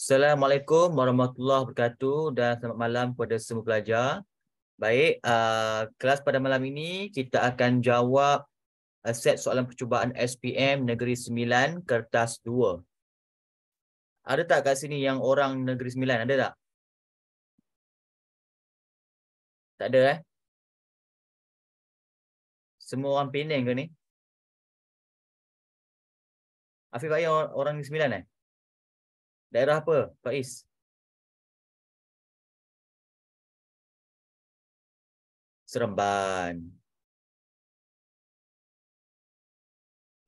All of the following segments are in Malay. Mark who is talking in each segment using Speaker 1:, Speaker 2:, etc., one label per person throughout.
Speaker 1: Assalamualaikum warahmatullahi wabarakatuh dan selamat malam kepada semua pelajar. Baik, uh, kelas pada malam ini kita akan jawab uh, set soalan percubaan SPM Negeri Sembilan
Speaker 2: Kertas 2. Ada tak kat sini yang orang Negeri Sembilan? Ada tak? Tak ada eh? Semua orang Penang ke ni? Afif Ayah orang Negeri Sembilan eh? Daerah apa, Faiz? Seremban.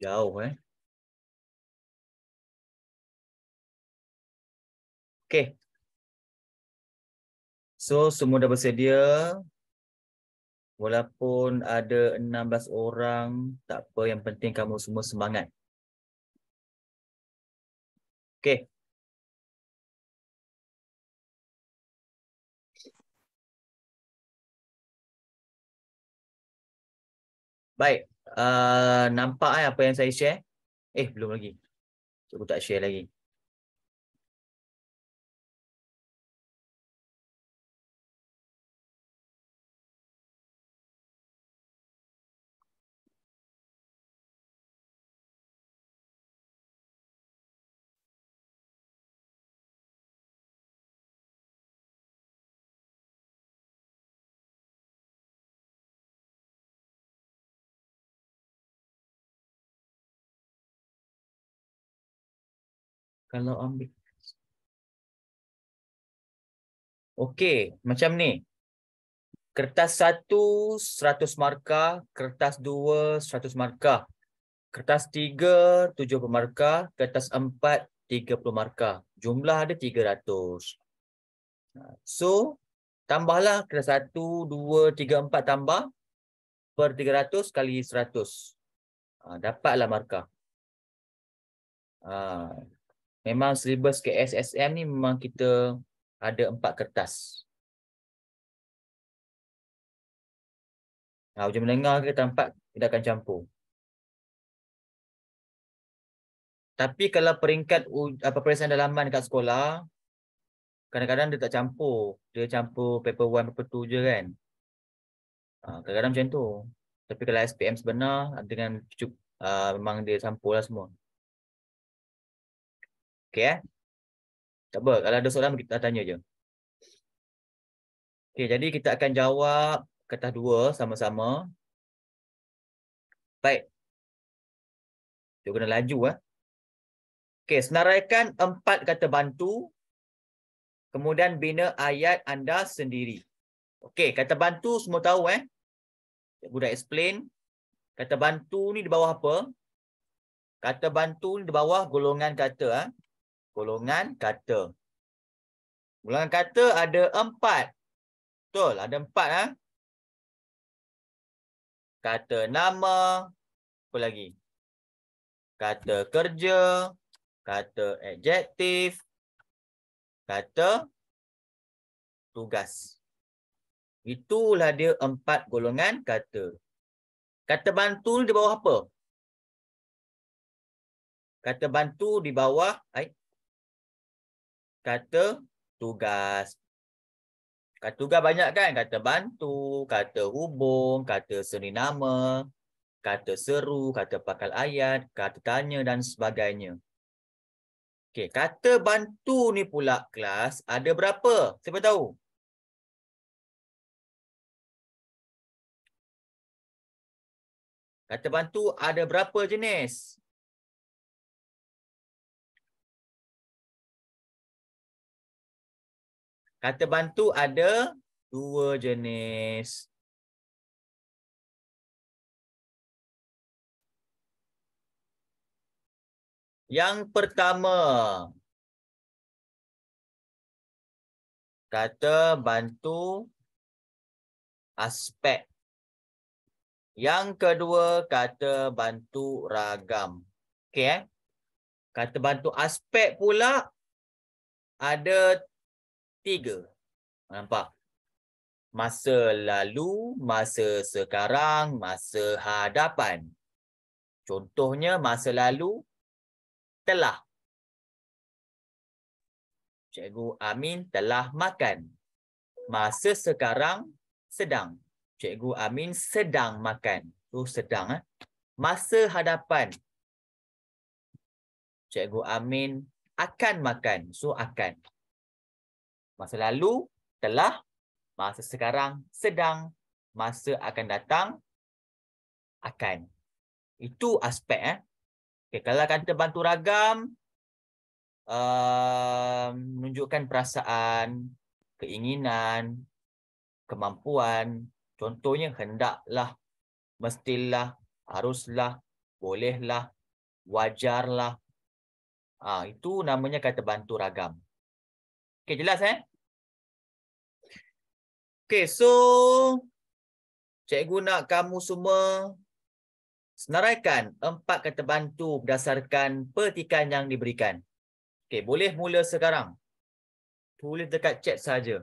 Speaker 2: Jauh, eh? Okay. So, semua dah bersedia. Walaupun ada 16 orang, tak apa. Yang penting kamu semua semangat. Okay. Baik. Uh, nampak eh, apa yang saya share? Eh, belum lagi. Aku tak share lagi. kalau ambil okey macam ni kertas satu seratus
Speaker 1: markah kertas dua seratus markah kertas tiga tujuh puluh markah kertas empat tiga puluh markah jumlah ada tiga ratus. so tambahlah kertas satu, dua, tiga, empat tambah per tiga ratus kali seratus. Ah, dapatlah markah
Speaker 2: ah, Memang syllabus KSSM ni memang kita ada empat kertas. Nah, ujian menengah ke tempat kita akan campur.
Speaker 1: Tapi kalau peringkat apa peringkat dalaman dekat sekolah, kadang-kadang dia tak campur. Dia campur paper 1, paper 2 je kan. Ha, kadang-kadang macam tu. Tapi kalau SPM sebenar dengan cukup, uh, ah, memang dia campur lah semua. Okay eh. Tak apa. Kalau ada soalan kita tanya je.
Speaker 2: Okay jadi kita akan jawab kertas dua sama-sama. Baik. Kita kena laju eh. Okay senaraikan empat kata bantu. Kemudian bina
Speaker 1: ayat anda sendiri. Okay kata bantu semua tahu eh. Cikgu dah explain. Kata bantu ni di bawah apa? Kata bantu ni di bawah golongan kata. Eh? golongan kata. Golongan kata ada empat. Betul, ada empat. Ha? Kata nama, apa lagi? Kata kerja, kata adjektif, kata
Speaker 2: tugas. Itulah dia empat golongan kata. Kata bantu di bawah apa? Kata bantu di bawah, eh, kata tugas.
Speaker 1: Kata tugas banyak kan? Kata bantu, kata hubung, kata seni nama, kata seru, kata pakal ayat, kata tanya dan sebagainya.
Speaker 2: Okay, kata bantu ni pula kelas ada berapa? Siapa tahu? Kata bantu ada berapa jenis? Kata bantu ada dua jenis. Yang pertama, kata bantu aspek.
Speaker 1: Yang kedua, kata bantu ragam. Okay, eh? Kata bantu aspek pula ada tiga. Nampak? Masa lalu, masa sekarang, masa hadapan. Contohnya masa lalu, telah. Cikgu Amin telah makan. Masa sekarang, sedang. Cikgu Amin sedang makan. Tu oh, sedang. Eh? Masa hadapan. Cikgu Amin akan makan. So akan masa lalu, telah, masa sekarang, sedang, masa akan datang, akan. Itu aspek. Eh? Okay, kalau kata bantu ragam, uh, menunjukkan perasaan, keinginan, kemampuan, contohnya hendaklah, mestilah, haruslah, bolehlah, wajarlah. Ha, itu namanya kata bantu ragam. Okey, jelas eh? Okay, so cikgu nak kamu semua senaraikan empat kata bantu berdasarkan petikan
Speaker 2: yang diberikan. Okay, boleh mula sekarang. Tulis dekat chat saja.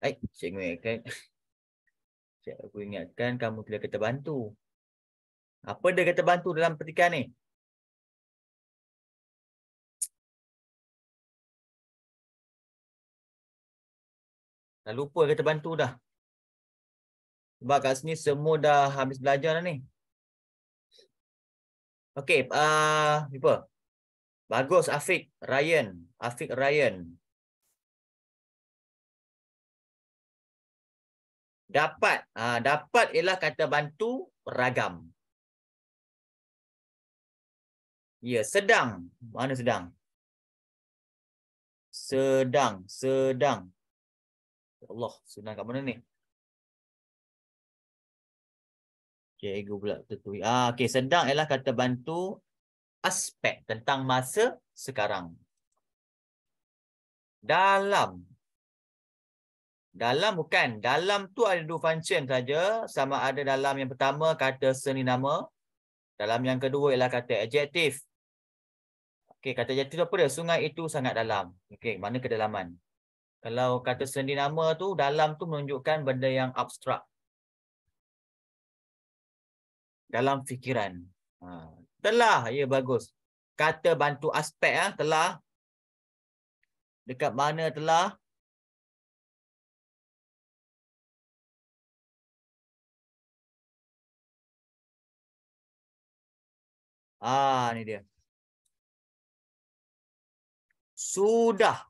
Speaker 2: Baik, saya ingatkan. Saya aku ingatkan kamu bila kata bantu. Apa dia kata bantu dalam petikan ni? Dah lupa kata bantu dah. Sebab kat sini semua dah habis belajar dah ni. Okay, uh, Bagus, Afiq Ryan. Afiq Ryan. Dapat. Ha, dapat ialah kata bantu ragam. Ya, sedang. Mana sedang? Sedang. Sedang. Ya Allah, sedang kat mana ni?
Speaker 1: Okay, ego pula tertui. Ah, okay, sedang ialah kata bantu aspek tentang masa sekarang. Dalam. Dalam bukan. Dalam tu ada dua function saja. Sama ada dalam yang pertama kata seni nama. Dalam yang kedua ialah kata adjektif. Okey, kata adjektif tu apa dia? Sungai itu sangat dalam. Okey, mana kedalaman? Kalau kata seni nama tu, dalam tu menunjukkan benda yang abstrak. Dalam fikiran. Ha. Telah.
Speaker 2: Ya, bagus. Kata bantu aspek. ya Telah. Dekat mana telah? Ah, ni dia. Sudah.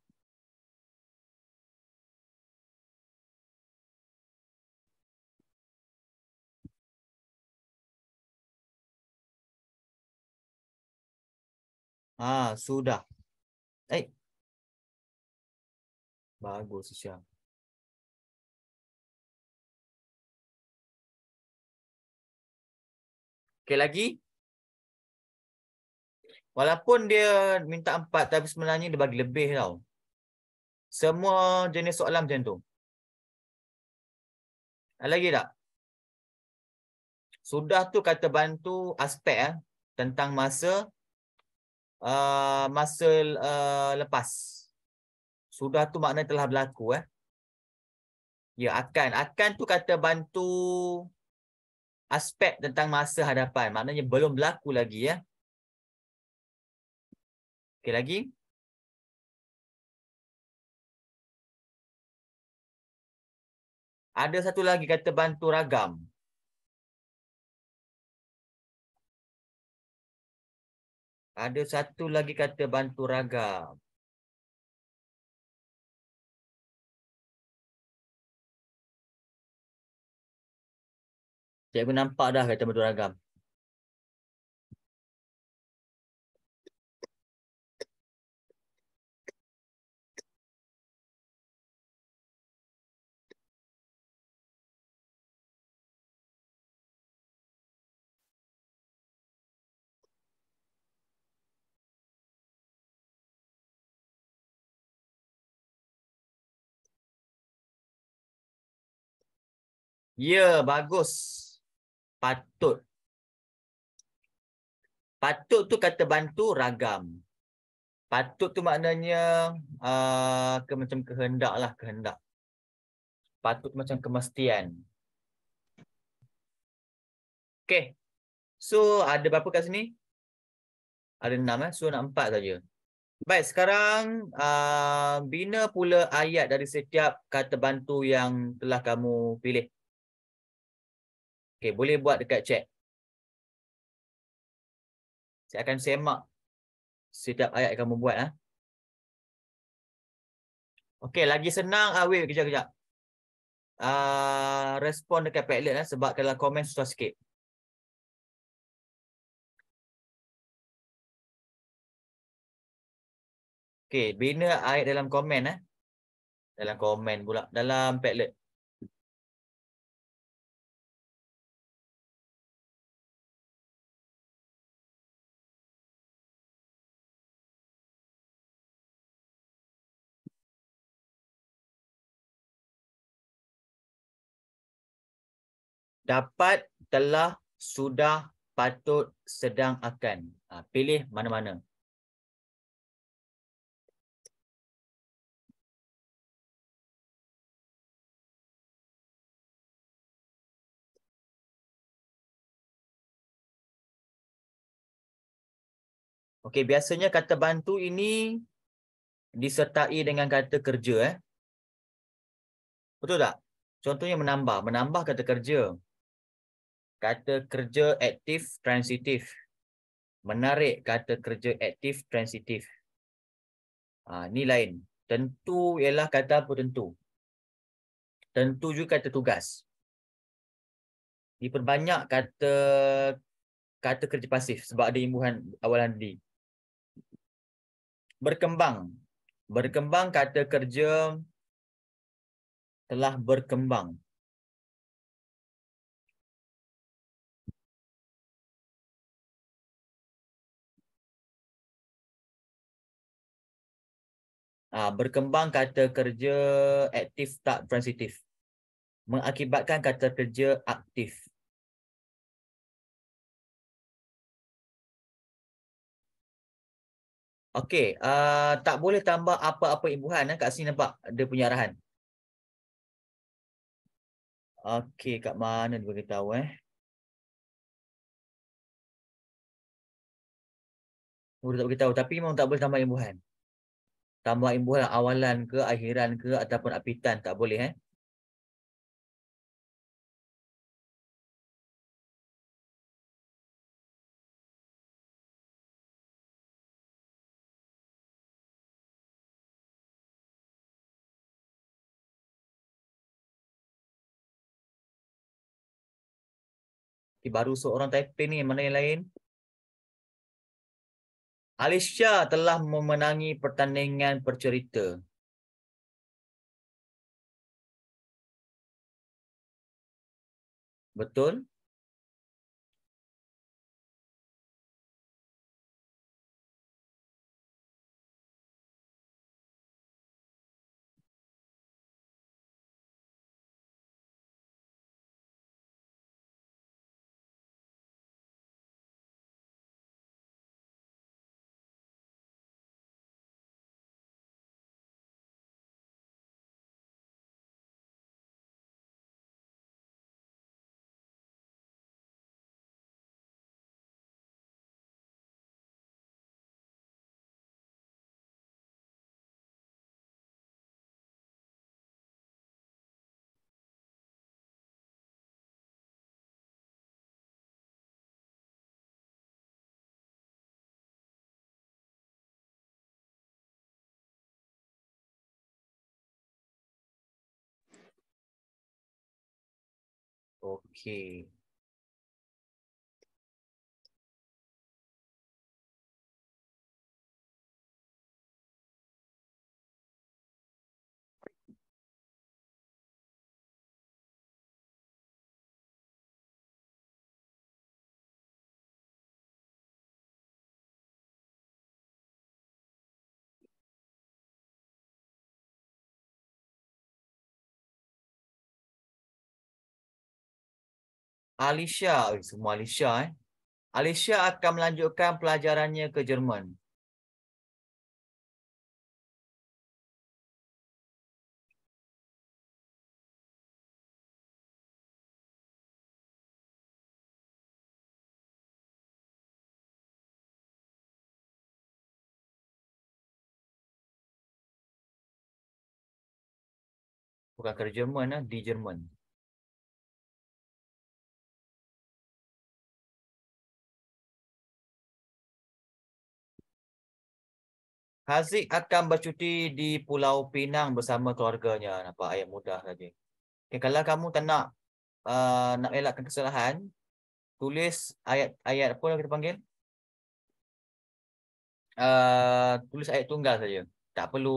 Speaker 2: Ah, sudah. Eh. Bagus saja. Okay, lagi Walaupun dia minta empat tapi sebenarnya dia bagi lebih tau.
Speaker 1: Semua jenis soalan macam tu. Ada lagi tak? Sudah tu kata bantu aspek eh, tentang masa uh, masa uh, lepas. Sudah tu maknanya telah berlaku. eh. Ya akan. Akan tu kata bantu
Speaker 2: aspek tentang masa hadapan. Maknanya belum berlaku lagi. Eh. Okey lagi. Ada satu lagi kata bantu ragam. Ada satu lagi kata bantu ragam. Cikgu nampak dah kata bantu ragam. Ya, bagus. Patut. Patut
Speaker 1: tu kata bantu ragam. Patut tu maknanya uh, ke macam kehendak lah, kehendak. Patut macam kemestian. Okay. So, ada berapa kat sini? Ada enam eh. So, nak empat saja. Baik, sekarang uh, bina pula ayat dari setiap kata bantu yang telah kamu pilih.
Speaker 2: Okay, boleh buat dekat chat. Saya akan semak setiap ayat yang kamu buat. Ha?
Speaker 1: Okey, lagi senang. Ah, wait, kejap, kejap. Uh, respon dekat
Speaker 2: Padlet ha? sebab kalau komen susah sikit. Okay, bina ayat dalam komen. Ha? Dalam komen pula. Dalam Padlet. dapat telah sudah patut sedang akan ha, pilih mana-mana okey biasanya kata bantu ini disertai dengan kata
Speaker 1: kerja eh betul tak contohnya menambah menambah kata kerja kata kerja aktif transitif. Menarik kata kerja aktif transitif. Ha, ni lain. Tentu ialah kata apa tentu. Tentu juga kata tugas. Diperbanyak kata kata kerja pasif sebab ada imbuhan awalan di Berkembang. Berkembang kata
Speaker 2: kerja telah berkembang. Ah, berkembang kata kerja aktif tak transitif mengakibatkan kata kerja aktif okey uh, tak boleh tambah apa-apa imbuhan eh kat sini nampak ada punya arahan okey kat mana dia bagi tahu eh Oh, dia tak beritahu. Tapi memang tak boleh tambah imbuhan tambah imbuhan awalan ke akhiran ke ataupun apitan tak boleh eh Baru seorang typing ni, mana yang lain? Alicia telah memenangi pertandingan percerita. Betul? Okay Alicia, eh, semua Alicia eh. Alicia akan melanjutkan pelajarannya ke Jerman. Bukan kerja Jerman, eh, di Jerman. Haziq akan bercuti di Pulau
Speaker 1: Pinang bersama keluarganya. Nampak ayat mudah tadi. Okay, kalau kamu tak nak uh, nak elakkan kesalahan, tulis ayat ayat apa kita panggil? Uh, tulis ayat tunggal saja. Tak perlu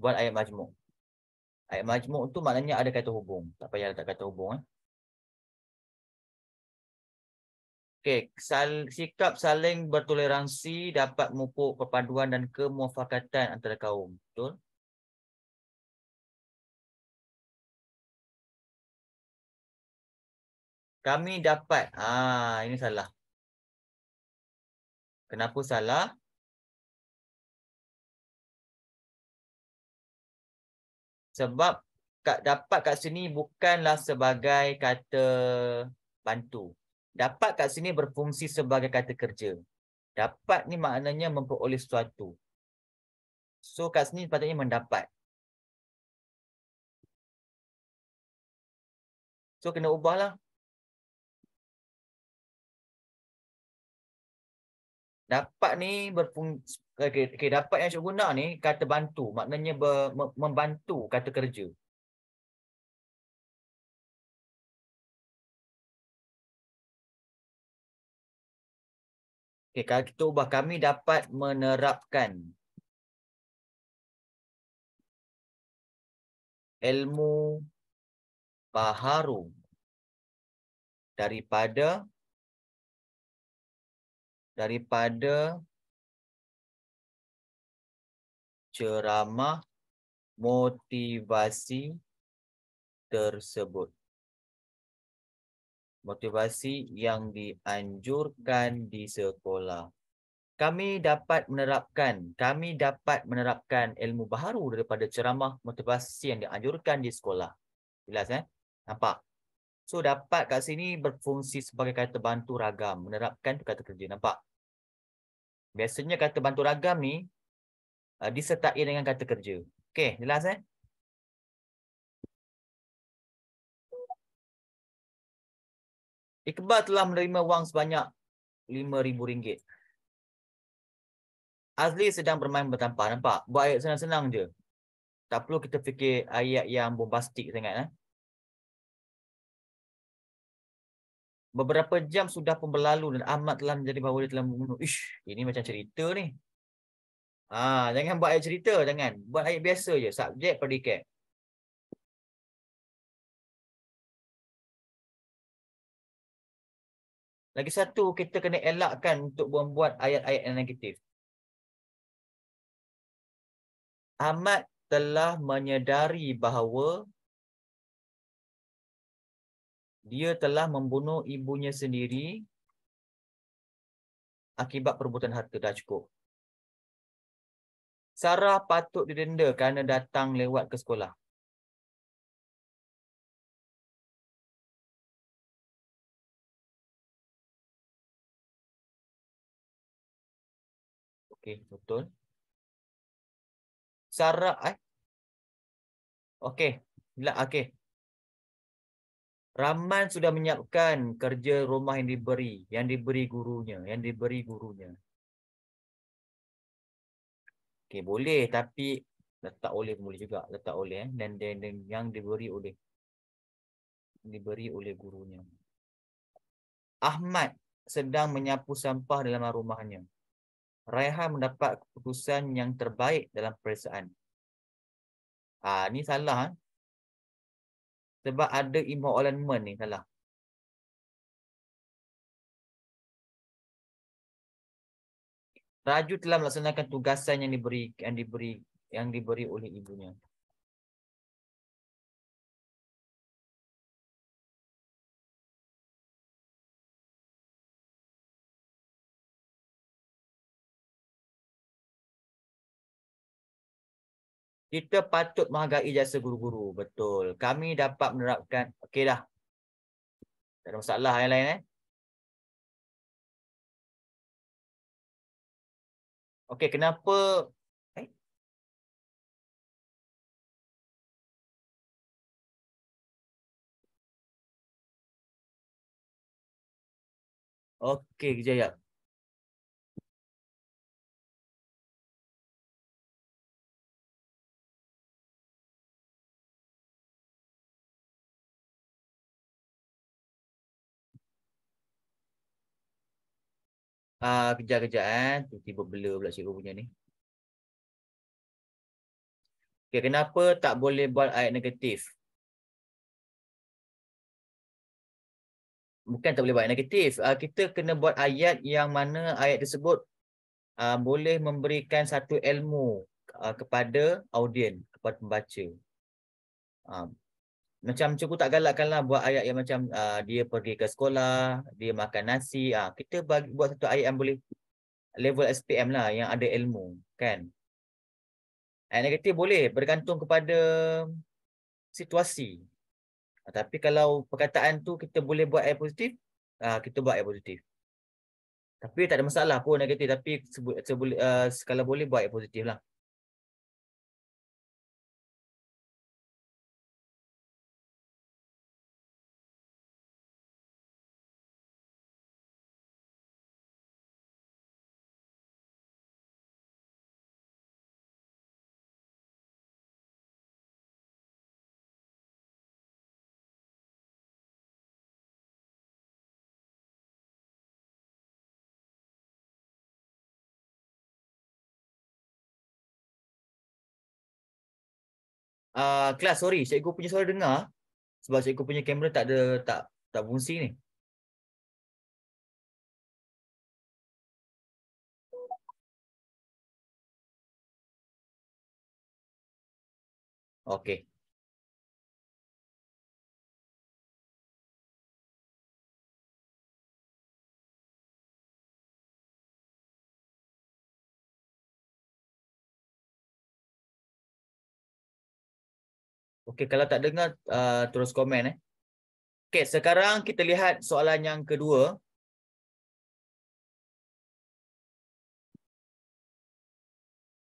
Speaker 1: buat ayat majmuk. Ayat majmuk tu maknanya ada kata hubung. Tak payah letak kata hubung. Eh. Okey, sal, sikap saling
Speaker 2: bertoleransi dapat memupuk perpaduan dan kemufakatan antara kaum. Betul? Kami dapat. Ah, ini salah. Kenapa salah? Sebab kat, dapat kat sini bukanlah sebagai
Speaker 1: kata bantu. Dapat kat sini berfungsi sebagai kata kerja.
Speaker 2: Dapat ni maknanya memperoleh sesuatu. So kat sini sepatutnya mendapat. So kena ubahlah. Dapat ni berfungsi. Okay, okay, dapat yang saya guna ni kata bantu. Maknanya ber, membantu kata kerja. Okay, kalau kita ubah, kami dapat menerapkan ilmu baharu daripada daripada ceramah motivasi tersebut
Speaker 1: motivasi yang dianjurkan di sekolah. Kami dapat menerapkan, kami dapat menerapkan ilmu baharu daripada ceramah motivasi yang dianjurkan di sekolah. Jelas eh? Nampak? So dapat kat sini berfungsi sebagai kata bantu ragam, menerapkan kata kerja. Nampak?
Speaker 2: Biasanya kata bantu ragam ni uh, disertai dengan kata kerja. Okey, jelas eh? Iqbal telah menerima wang sebanyak RM5,000.
Speaker 1: Azli sedang bermain bertampak. Nampak? Buat ayat senang-senang je. Tak perlu kita fikir ayat yang bombastik sangat. Eh? Beberapa jam sudah pun berlalu dan Ahmad telah menjadi bahawa dia telah membunuh. Ish, ini macam cerita ni. Ah, jangan buat ayat cerita, jangan. Buat ayat biasa
Speaker 2: je. Subjek predikat. Lagi satu, kita kena elakkan untuk membuat ayat-ayat yang negatif. Ahmad telah menyedari bahawa
Speaker 1: dia telah membunuh ibunya sendiri akibat
Speaker 2: perbuatan harta dah cukup. Sarah patut didenda kerana datang lewat ke sekolah. Okey, betul. Cara, eh. Okey, bila okey. Rahman
Speaker 1: sudah menyiapkan kerja rumah yang diberi, yang diberi gurunya, yang diberi gurunya. Okey, boleh tapi letak oleh boleh juga, letak oleh eh, dan dan yang diberi oleh diberi oleh gurunya. Ahmad sedang menyapu sampah dalam rumahnya. Raihan mendapat keputusan yang terbaik dalam perasaan.
Speaker 2: Ah ha, ni salah. Ha? Sebab ada involvement ni salah. Raju telah melaksanakan tugasan yang diberi yang diberi yang diberi oleh ibunya. kita patut menghargai jasa guru-guru. Betul. Kami dapat menerapkan. Okeylah. Tak ada masalah yang lain eh. Okey, kenapa eh? Okey, kejap. Uh, ah, Kejap-kejap eh. Tiba-tiba blur pula cikgu punya ni. Okay, kenapa tak boleh buat ayat negatif?
Speaker 1: Bukan tak boleh buat negatif. Uh, kita kena buat ayat yang mana ayat tersebut uh, boleh memberikan satu ilmu uh, kepada audien, kepada pembaca. Uh, macam cukup tak lah buat ayat yang macam uh, dia pergi ke sekolah, dia makan nasi. Uh, kita bagi, buat satu ayat yang boleh level SPM lah yang ada ilmu. kan? Ayat negatif boleh bergantung kepada situasi. Uh, tapi kalau perkataan tu kita boleh buat ayat positif, uh, kita buat ayat positif. Tapi tak ada masalah pun
Speaker 2: negatif. Tapi sebu, sebu, uh, kalau boleh buat ayat positif lah. uh, ah, kelas sorry cikgu punya suara dengar sebab cikgu punya kamera tak ada tak tak fungsi ni okey Okey, kalau tak dengar uh, terus komen eh. Okey, sekarang kita lihat soalan yang kedua.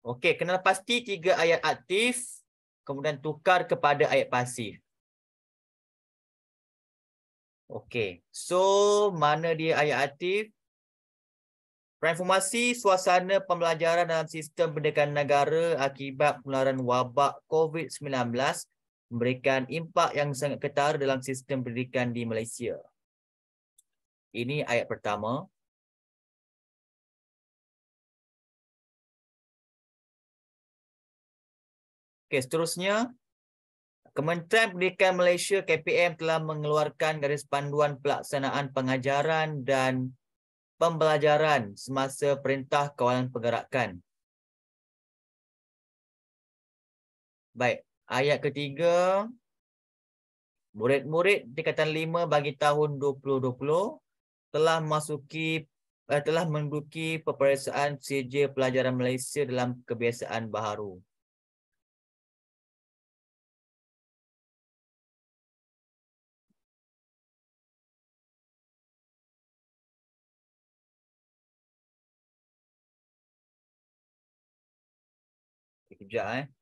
Speaker 2: Okey, kenal pasti tiga ayat aktif kemudian tukar kepada ayat pasif.
Speaker 1: Okey. So, mana dia ayat aktif? Reformasi suasana pembelajaran dalam sistem pendidikan negara akibat penularan wabak COVID-19 memberikan impak yang sangat ketara dalam sistem pendidikan di
Speaker 2: Malaysia. Ini ayat pertama. Okay, seterusnya Kementerian Pendidikan Malaysia KPM telah mengeluarkan
Speaker 1: garis panduan pelaksanaan pengajaran dan pembelajaran semasa Perintah Kawalan Pergerakan. Baik. Ayat ketiga. Murid-murid tingkatan lima bagi tahun 2020 telah masuki eh, telah menduduki
Speaker 2: peperiksaan CJ pelajaran Malaysia dalam kebiasaan baharu. Sekejap eh.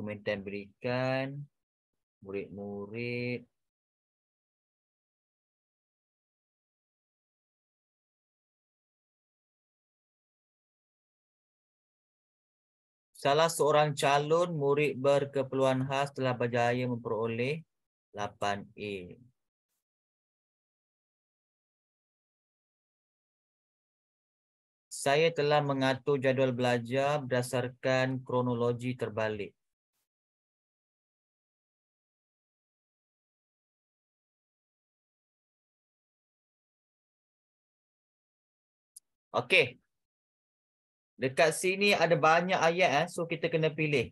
Speaker 2: Kementerian berikan murid-murid Salah seorang calon murid berkeperluan khas telah berjaya memperoleh 8A. Saya telah mengatur jadual belajar berdasarkan kronologi terbalik. Okey. Dekat sini ada banyak ayat eh so kita kena pilih.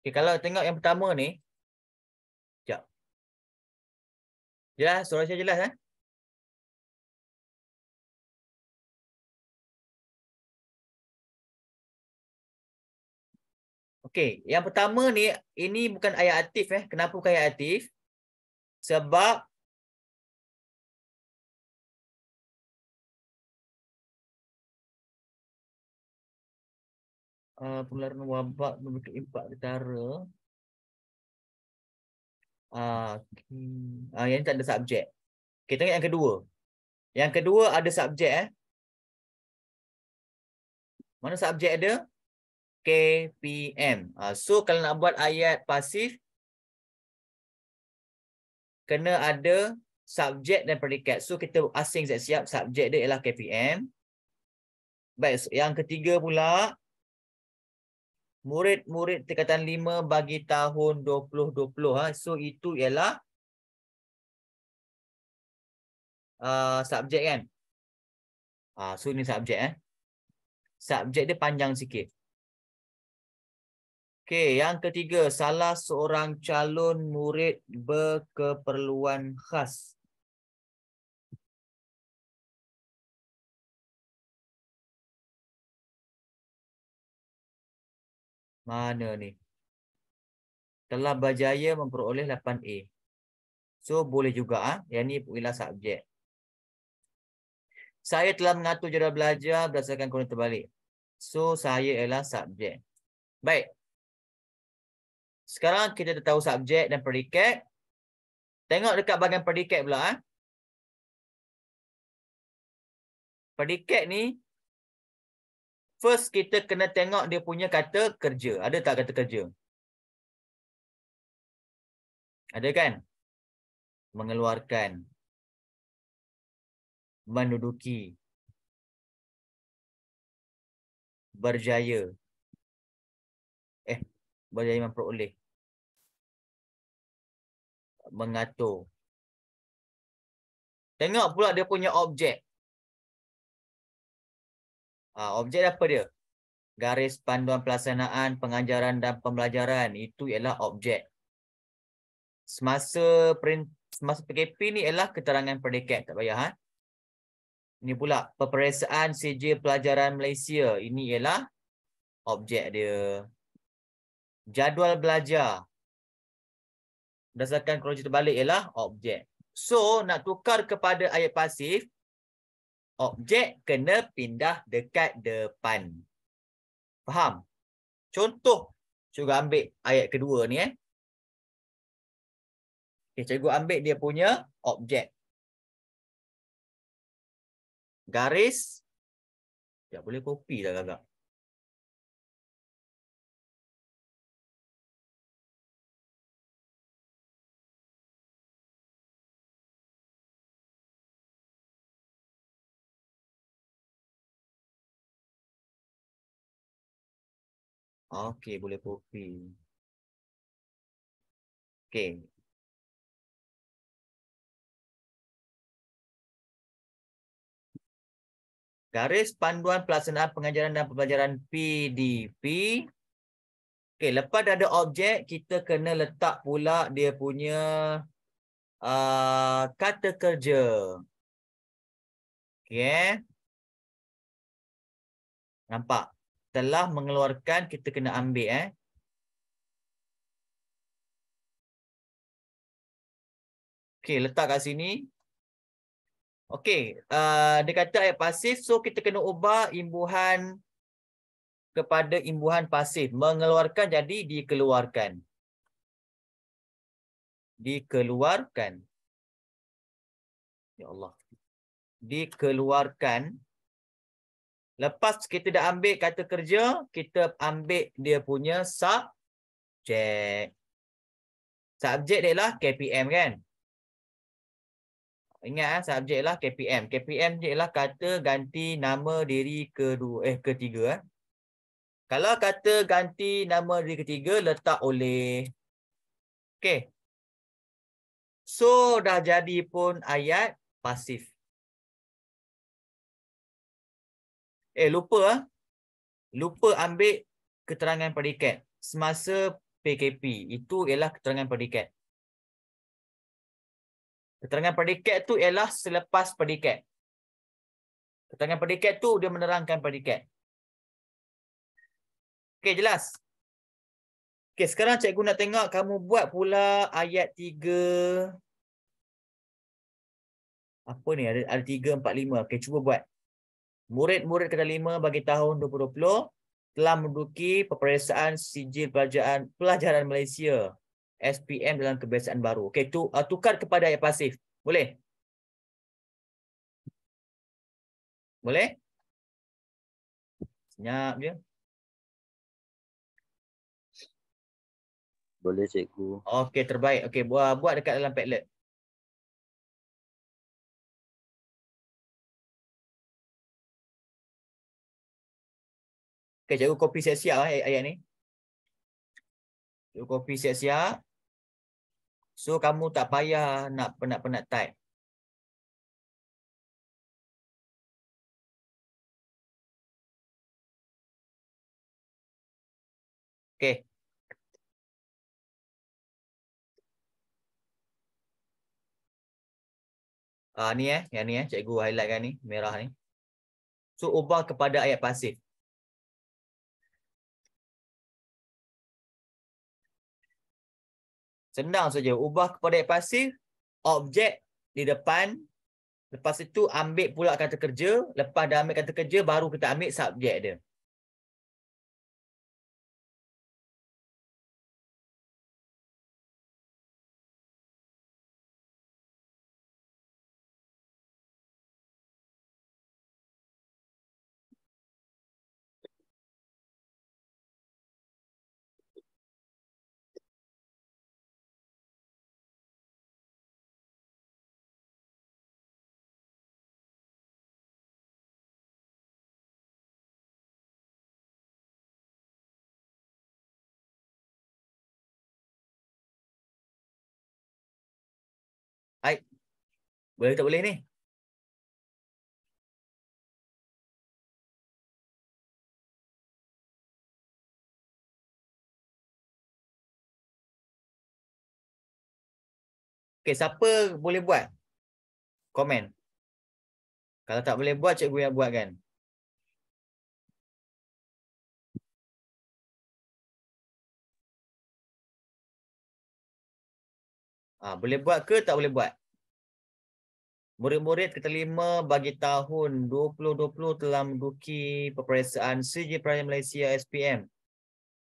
Speaker 2: Okay, kalau tengok yang pertama ni. Jap. Jelas, suara saya jelas eh? Okey, yang pertama ni ini bukan ayat aktif eh. Kenapa bukan ayat aktif? Sebab Uh, ah, pengelaran wabak membentuk impak ketara. Uh, ah, okay. uh, ah, yang ini tak ada subjek. Okay, tengok yang kedua. Yang kedua ada subjek. Eh.
Speaker 1: Mana subjek ada? KPM. Ah, so kalau nak buat ayat pasif, kena ada subjek dan predikat. So kita asing siap-siap, subjek dia ialah KPM. Baik, yang ketiga pula, murid-murid tingkatan 5 bagi tahun 2020. Ah, so itu ialah
Speaker 2: ah, subjek kan? So ini subjek. Eh. Subjek dia panjang sikit. Okey, yang ketiga, salah seorang calon murid berkeperluan khas. Mana ni? Telah berjaya memperoleh 8A. So, boleh juga. Ha? Yang
Speaker 1: ni ialah subjek. Saya telah mengatur jadual belajar berdasarkan kondisi terbalik. So, saya ialah subjek. Baik. Sekarang kita dah tahu subjek dan predikat. Tengok dekat bahagian predikat pula. Eh.
Speaker 2: Predikat ni, first kita kena tengok dia punya kata kerja. Ada tak kata kerja? Ada kan? Mengeluarkan. Menduduki. Berjaya. Eh, berjaya memperoleh mengatur. Tengok pula dia punya objek. Ha,
Speaker 1: objek apa dia? Garis panduan pelaksanaan, pengajaran dan pembelajaran. Itu ialah objek. Semasa, print, semasa PKP ni ialah keterangan predikat. Tak payah. Ha? Ini pula peperiksaan CJ Pelajaran Malaysia. Ini ialah objek dia. Jadual belajar berdasarkan kronologi terbalik ialah objek. So nak tukar kepada ayat pasif, objek kena pindah dekat depan. Faham? Contoh, cikgu ambil ayat kedua
Speaker 2: ni eh. Okay, cikgu ambil dia punya objek. Garis. Tak ya, boleh copy lah agak. Okey, boleh copy. Okey. Garis panduan pelaksanaan
Speaker 1: pengajaran dan pembelajaran PDP. Okey, lepas ada objek, kita kena letak pula dia punya uh, kata
Speaker 2: kerja. Okey. Nampak? telah mengeluarkan kita kena ambil eh
Speaker 1: okey letak kat sini okey uh, dia kata ayat pasif so kita kena ubah imbuhan kepada imbuhan pasif mengeluarkan jadi dikeluarkan
Speaker 2: dikeluarkan ya Allah dikeluarkan Lepas
Speaker 1: kita dah ambil kata kerja, kita ambil dia punya subjek. Subjek dia lah KPM kan? Ingat kan, eh, subjek lah KPM. KPM dia lah kata ganti nama diri kedua, eh, ketiga. Eh. Kalau kata ganti nama diri ketiga, letak oleh.
Speaker 2: Okay. So, dah jadi pun ayat pasif. Eh lupa
Speaker 1: ah. Lupa ambil keterangan predikat semasa PKP. Itu ialah keterangan predikat. Keterangan predikat tu ialah selepas predikat. Keterangan predikat tu dia menerangkan predikat.
Speaker 2: Okey jelas. Okey sekarang cikgu nak tengok kamu buat pula ayat 3
Speaker 1: apa ni ada ada 3 4 5. Okey cuba buat murid-murid kedah lima bagi tahun 2020 telah menduduki peperiksaan sijil pelajaran, pelajaran Malaysia SPM dalam kebiasaan baru. Okey, tu, uh, tukar kepada ayat pasif. Boleh?
Speaker 2: Boleh? Senyap je. Boleh cikgu. Okey, terbaik. Okey, buat buat dekat dalam Padlet. Okay, cikgu copy siap-siap lah ayat, ni. Cikgu copy siap-siap. So, kamu tak payah nak penat-penat type. Okay. Ah ni eh, yang ni eh, cikgu highlight kan ni, merah ni. So, ubah kepada ayat pasif. Senang saja. Ubah kepada pasif. Objek di depan. Lepas itu ambil pula kata kerja. Lepas dah ambil kata kerja, baru kita ambil subjek dia. Boleh tak boleh ni? Okay, siapa boleh buat? Komen. Kalau tak boleh buat, cikgu yang buat kan? Ah, boleh buat ke tak boleh buat?
Speaker 1: Murid-murid keterlima bagi tahun 2020 telah menduki peperiksaan
Speaker 2: CJ Peraya Malaysia SPM.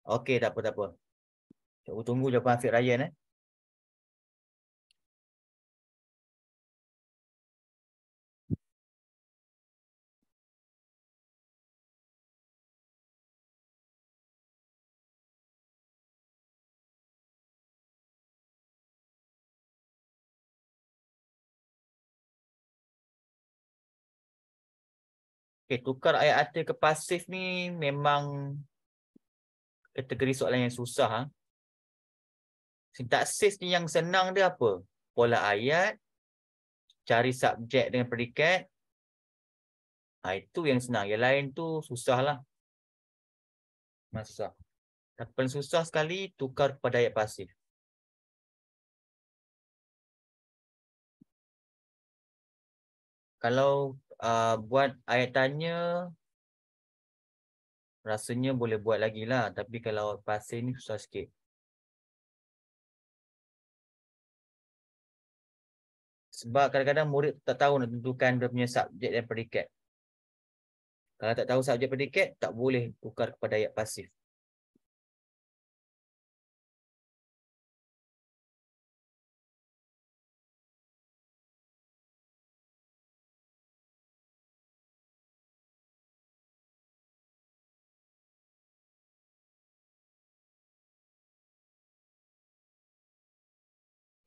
Speaker 2: Okey, tak apa-apa. Tak apa. Tunggu jawapan Afiq Ryan. Eh. Okay, tukar ayat artikel ke pasif ni memang kategori soalan yang susah. Ha?
Speaker 1: Sintaksis ni yang senang dia apa? Pola ayat, cari subjek dengan predikat. Ha, itu yang senang. Yang lain tu susah
Speaker 2: lah. Masa. Tapi paling susah sekali tukar pada ayat pasif. Kalau Uh, buat ayat tanya rasanya boleh buat lagi lah tapi kalau pasir ni susah sikit. Sebab kadang-kadang murid tak tahu nak tentukan dia punya subjek dan predikat. Kalau tak tahu subjek predikat, tak boleh tukar kepada ayat pasif.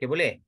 Speaker 2: Okey boleh?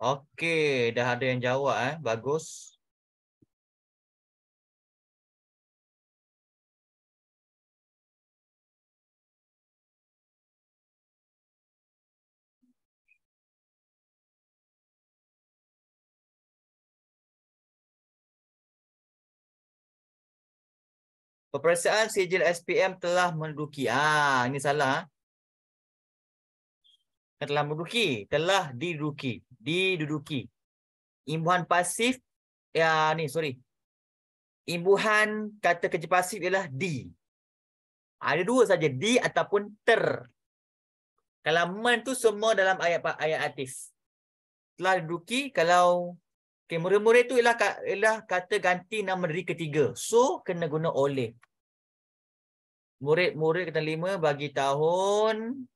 Speaker 2: Okey, dah ada yang jawab eh. Bagus. Peperiksaan sijil SPM telah menduduki.
Speaker 1: Ah, ini salah. Ah telah meruki, telah diruki, diduduki. Imbuhan pasif ya ni sorry. Imbuhan kata kerja pasif ialah di. Ada dua saja di ataupun ter. Kalau man tu semua dalam ayat ayat atif. Telah diduki kalau okay, murid-murid tu ialah, ialah kata ganti nama diri ketiga. So kena guna oleh. Murid-murid kita lima bagi tahun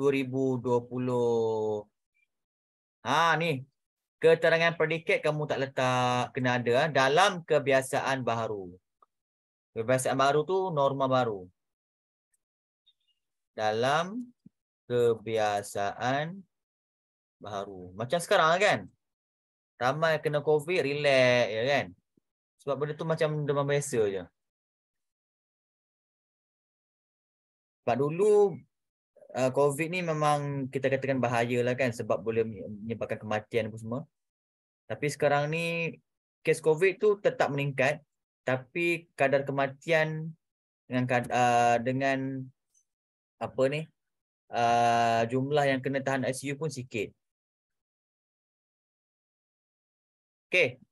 Speaker 2: 2020. Ha ni. Keterangan
Speaker 1: predikat kamu tak letak kena ada ha. dalam kebiasaan baru. Kebiasaan baru tu norma baru. Dalam kebiasaan baru. Macam sekarang lah kan? Ramai kena COVID, relax ya kan? Sebab benda tu macam demam biasa je.
Speaker 2: Sebab dulu Eh, COVID
Speaker 1: ni memang kita katakan bahaya lah kan sebab boleh menyebabkan kematian apa semua. Tapi sekarang ni kes COVID tu tetap meningkat tapi kadar kematian dengan uh, dengan apa ni eh,
Speaker 2: jumlah yang kena tahan ICU pun sikit. Okay.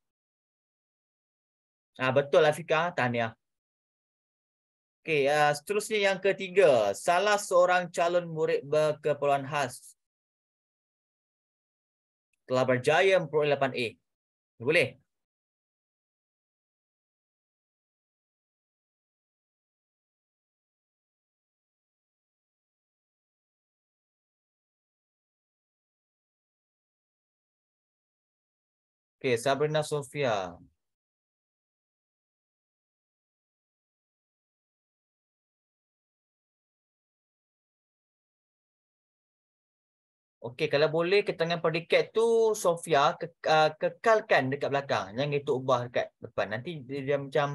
Speaker 2: Ah betul Afika, tahniah.
Speaker 1: Okey, uh, seterusnya yang ketiga, salah seorang calon murid berkeperluan
Speaker 2: khas telah berjaya memperoleh 8A. Boleh? Okey, Sabrina Sofia. Okey, kalau boleh ketengahan predikat tu Sofia ke, uh,
Speaker 1: kekalkan dekat belakang. Jangan itu ubah dekat depan. Nanti dia, dia macam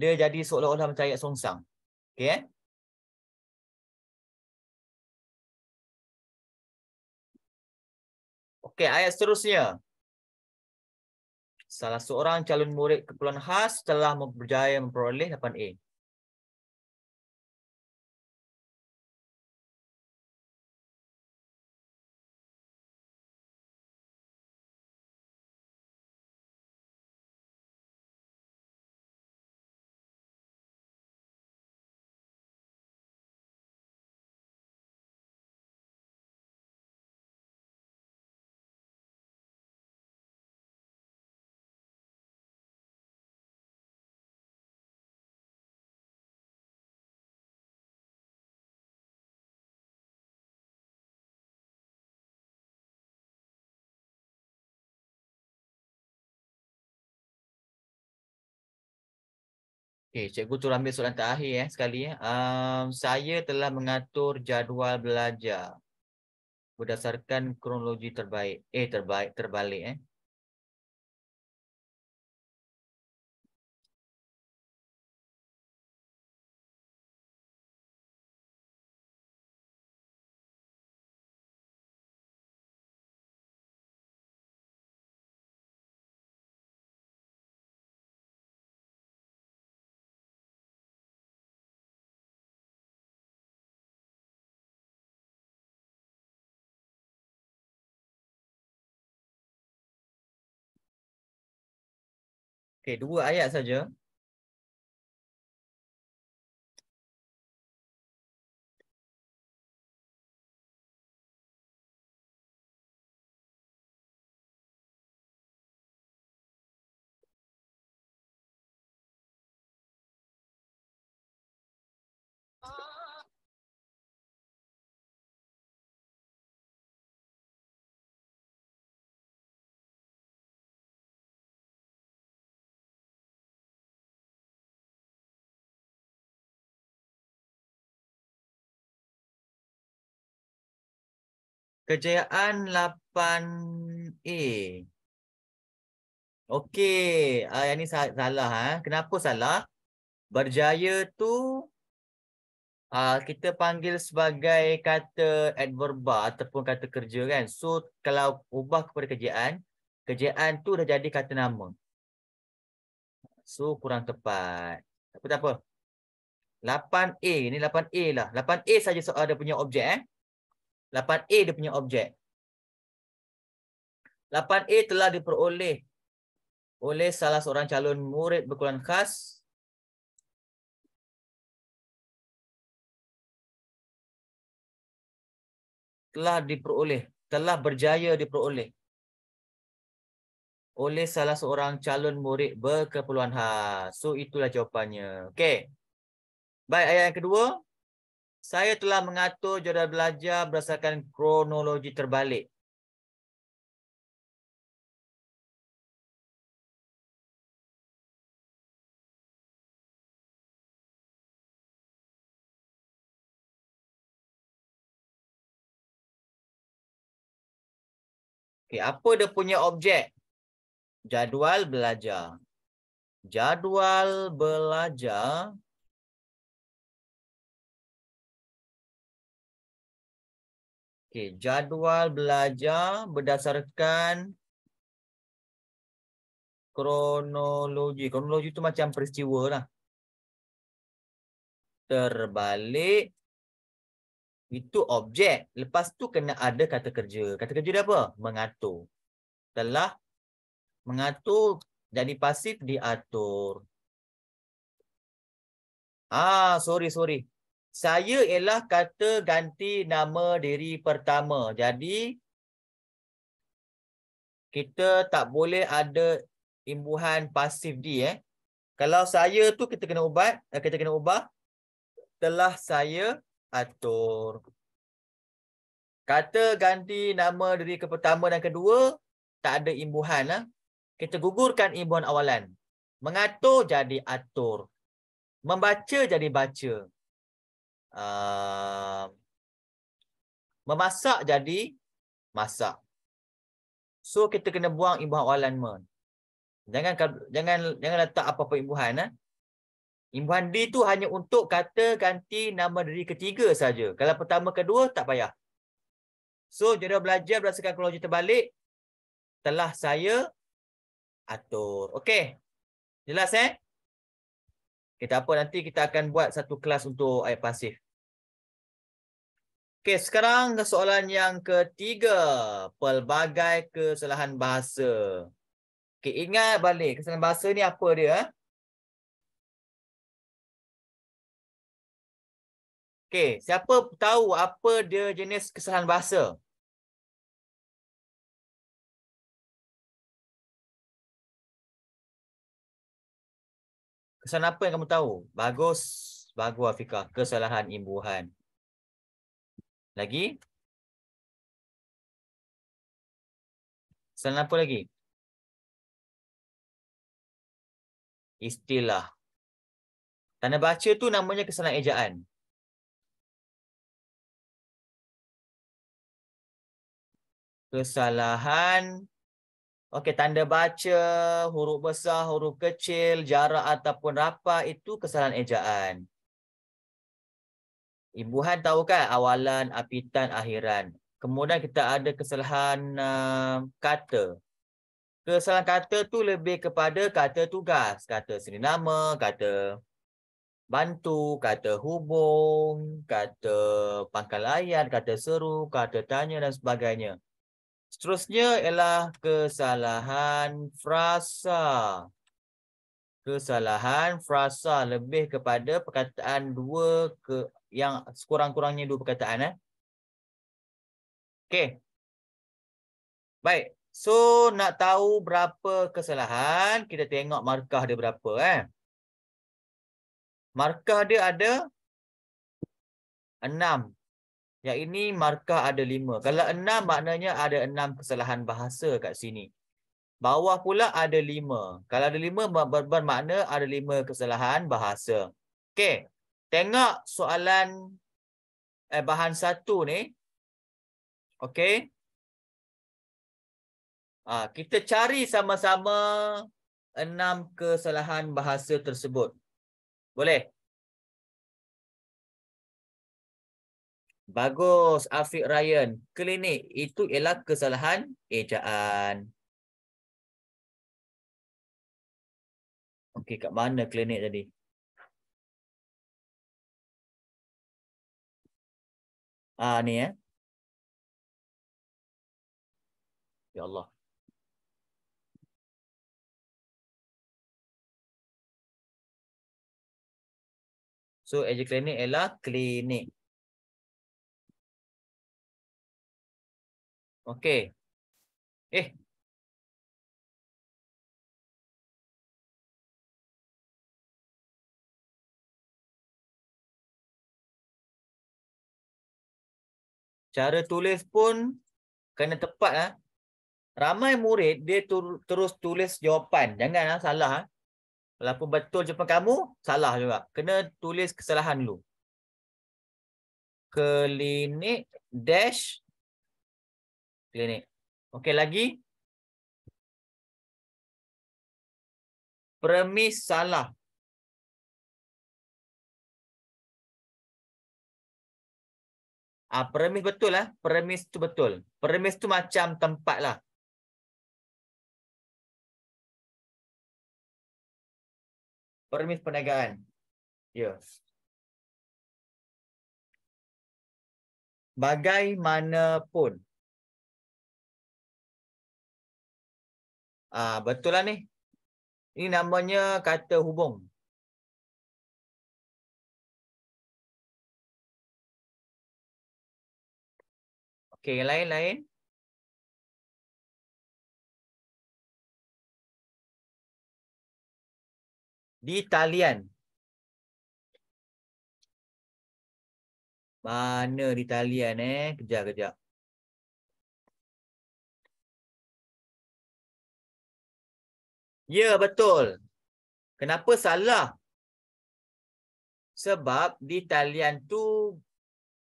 Speaker 1: dia jadi
Speaker 2: seolah-olah macam ayat songsang. Okey eh? Okey, ayat seterusnya. Salah seorang calon murid kepulauan khas telah berjaya memperoleh 8A. Okay,
Speaker 1: Cikgu tu ambil soalan terakhir eh, sekali. Eh. Um, saya telah mengatur jadual belajar
Speaker 2: berdasarkan kronologi terbaik. Eh, terbaik, terbalik. Eh. Okey, dua ayat saja. Kejayaan 8A.
Speaker 1: Okey, uh, yang ni salah. Ha? Kenapa salah? Berjaya tu uh, kita panggil sebagai kata adverba ataupun kata kerja kan. So kalau ubah kepada kejayaan, kejayaan tu dah jadi kata nama. So kurang tepat. Tak apa-apa. 8A, ni 8A lah. 8A saja soal dia punya objek eh. 8A dia punya objek. 8A telah diperoleh
Speaker 2: oleh salah seorang calon murid berkulan khas. Telah diperoleh, telah berjaya diperoleh
Speaker 1: oleh salah seorang calon murid berkeperluan khas. So itulah jawapannya. Okey. Baik, ayat yang kedua saya telah mengatur jadual belajar
Speaker 2: berdasarkan kronologi terbalik. Okay, apa dia punya objek? Jadual belajar. Jadual belajar Okey, jadual belajar berdasarkan
Speaker 1: kronologi. Kronologi itu macam peristiwa lah. Terbalik. Itu objek. Lepas tu kena ada kata kerja. Kata kerja dia apa? Mengatur. Telah mengatur jadi pasif diatur. Ah, sorry, sorry saya ialah kata ganti nama diri pertama. Jadi kita tak boleh ada imbuhan pasif di eh. Kalau saya tu kita kena ubat, eh, kita kena ubah telah saya atur. Kata ganti nama diri ke pertama dan kedua tak ada imbuhan lah. Kita gugurkan imbuhan awalan. Mengatur jadi atur. Membaca jadi baca. Ehm, memasak jadi masak. So kita kena buang imbuhan alignment. Jangan jangan jangan letak apa-apa imbuhan eh. Imbuhan D tu hanya untuk kata ganti nama diri ketiga saja. Kalau pertama kedua tak payah. So jadual belajar berdasarkan kronologi terbalik telah saya atur. Okey. Jelas eh? Okey, tak apa nanti kita akan buat satu kelas untuk ayat pasif. Okay sekarang soalan yang ketiga, pelbagai kesalahan bahasa.
Speaker 2: Okey, ingat balik kesalahan bahasa ni apa dia? Eh? Okay siapa tahu apa dia jenis kesalahan bahasa? Kesan apa yang kamu tahu?
Speaker 1: Bagus. Bagus Afika. Kesalahan imbuhan. Lagi?
Speaker 2: Kesan apa lagi? Istilah. Tanda baca tu namanya kesalahan ejaan. Kesalahan Okey, tanda
Speaker 1: baca, huruf besar, huruf kecil, jarak ataupun rapat itu kesalahan ejaan. Imbuhan tahu kan awalan, apitan, akhiran. Kemudian kita ada kesalahan uh, kata. Kesalahan kata tu lebih kepada kata tugas. Kata seri nama, kata bantu, kata hubung, kata pangkal ayat, kata seru, kata tanya dan sebagainya. Seterusnya ialah kesalahan frasa. Kesalahan frasa lebih kepada perkataan dua ke yang sekurang-kurangnya dua perkataan eh. Okey. Baik. So nak tahu berapa kesalahan, kita tengok markah dia berapa eh. Markah dia ada enam. Yang ini markah ada lima. Kalau enam maknanya ada enam kesalahan bahasa kat sini. Bawah pula ada lima. Kalau ada lima bermakna ada lima kesalahan bahasa. Okey. Tengok soalan eh, bahan satu ni. Okey. Ha, kita cari sama-sama enam kesalahan bahasa tersebut. Boleh? Bagus, Afiq Ryan. Klinik itu ialah kesalahan ejaan.
Speaker 2: Okey, kat mana klinik tadi? Ah ni eh. Ya Allah. So, ejaan klinik ialah klinik. Okey. Eh. Cara tulis pun kena tepat ah. Ramai murid dia terus
Speaker 1: tulis jawapan. Janganlah salah ah. Walaupun betul jawapan kamu, salah juga. Kena
Speaker 2: tulis kesalahan dulu. Klinik dash klinik. Okey lagi. Premis salah. Ah premis betul lah. Premis tu betul. Premis tu macam tempat lah. Permis perniagaan. Yes. Ya. Bagaimanapun. Ah betul lah ni. Ini namanya kata hubung. Okay, yang lain-lain. Di talian. Mana di talian eh? Kejap, kejap. Ya, betul. Kenapa salah?
Speaker 1: Sebab di talian tu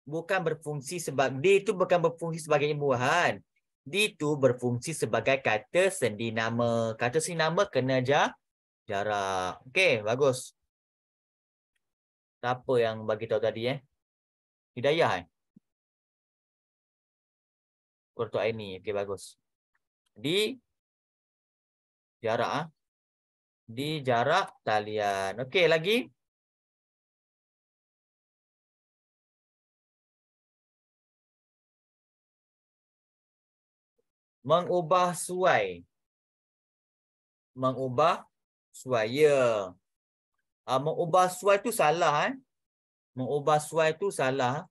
Speaker 1: bukan berfungsi sebab di tu bukan berfungsi sebagai imbuhan. Di tu berfungsi sebagai kata sendi nama. Kata sendi nama kena jar jarak. Okey, bagus.
Speaker 2: Siapa yang bagi tahu tadi eh? Hidayah eh? Kurtu Aini. Okey, bagus. Di jarak ah. Di jarak talian. Okey, lagi. Mengubah suai. Mengubah suai. Ya. Yeah. Uh, mengubah suai tu salah. Eh? Mengubah suai tu salah. Ah.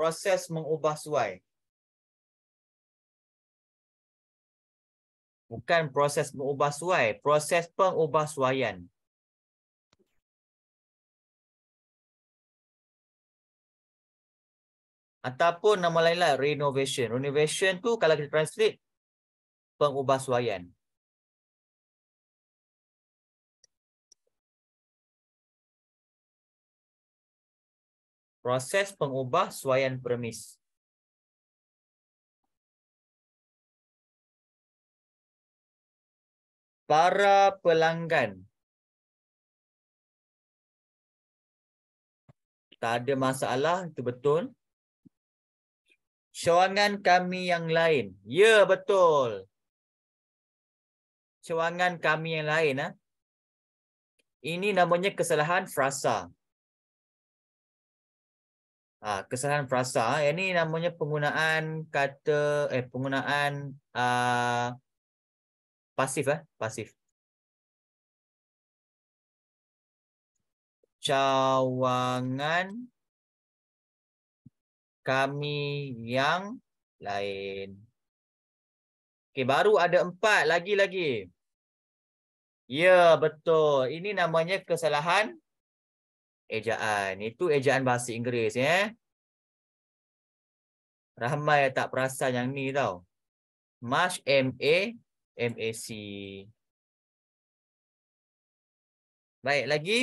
Speaker 2: proses mengubah suai. Bukan proses mengubah suai, proses pengubah suaian. Ataupun nama lain lah, renovation. Renovation tu kalau kita translate, pengubah suaian. proses pengubahsuaian premis. Para pelanggan. Tak ada masalah, itu betul.
Speaker 1: Cawangan kami yang lain. Ya, betul.
Speaker 2: Cawangan kami yang lain. Ha? Ini namanya kesalahan frasa. Ha, kesalahan frasa.
Speaker 1: Ha, yang ni namanya penggunaan kata eh penggunaan uh,
Speaker 2: pasif eh pasif. Cawangan
Speaker 1: kami yang lain. Okay, baru ada empat lagi-lagi. Ya, betul. Ini namanya kesalahan ejaan. Itu ejaan bahasa Inggeris ya.
Speaker 2: Ramai tak perasan yang ni tau. Mash M A M A C. Baik lagi.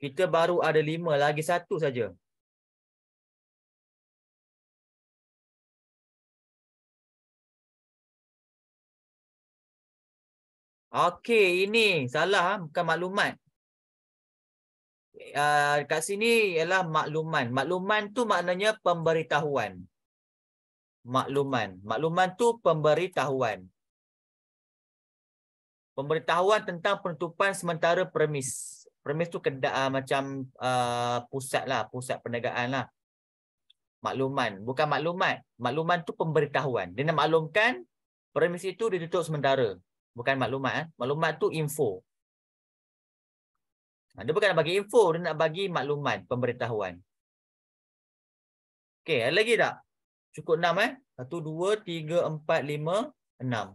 Speaker 2: Kita baru ada lima. Lagi satu saja. Okey, ini salah ah, bukan maklumat.
Speaker 1: Eh, ah uh, kat sini ialah makluman. Makluman tu maknanya pemberitahuan. Makluman. Makluman tu pemberitahuan. Pemberitahuan tentang penutupan sementara premis. Premis tu kena uh, ah, macam uh, pusat lah, pusat perniagaan lah. Makluman. Bukan maklumat. Makluman tu pemberitahuan. Dia nak maklumkan premis itu ditutup sementara. Bukan maklumat. Eh. Maklumat tu info. Ha, dia bukan nak bagi info. Dia nak bagi maklumat, pemberitahuan. Okay,
Speaker 3: ada lagi
Speaker 2: tak? Cukup enam eh. Satu, dua, tiga, empat, lima, enam.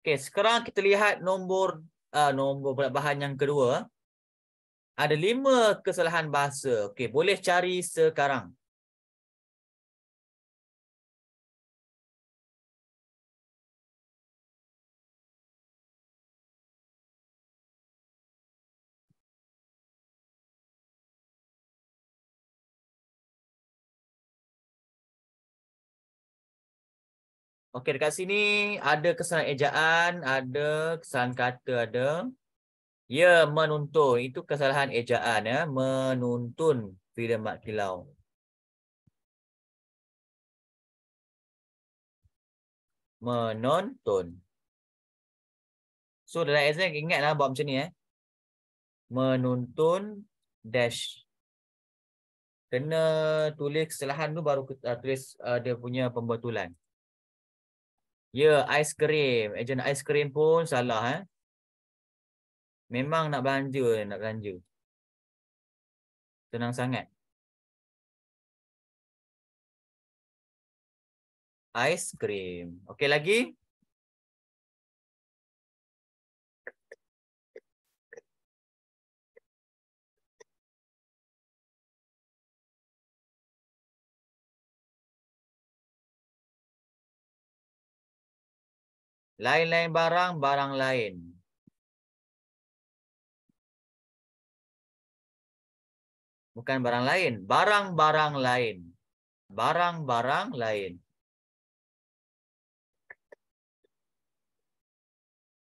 Speaker 2: Okay, sekarang kita lihat nombor uh, nombor bahan yang kedua. Ada lima kesalahan bahasa. Okay, boleh cari sekarang. Okey, dekat sini ada kesan
Speaker 1: ejaan, ada kesan kata ada. Ya, menuntun. Itu
Speaker 2: kesalahan ejaan. Ya. Menuntun filem Mak Kilau. Menonton. So, dalam exam ingatlah buat macam ni. Eh.
Speaker 1: Menuntun dash. Kena tulis kesalahan tu baru uh, tulis uh, dia punya pembetulan. Ya, ice cream, Ejen
Speaker 2: ice cream pun salah. Eh? Memang nak belanja. Nak belanja. Tenang sangat. ice cream, Okey lagi. Lain-lain barang, barang lain. Bukan barang lain. Barang-barang lain. Barang-barang lain.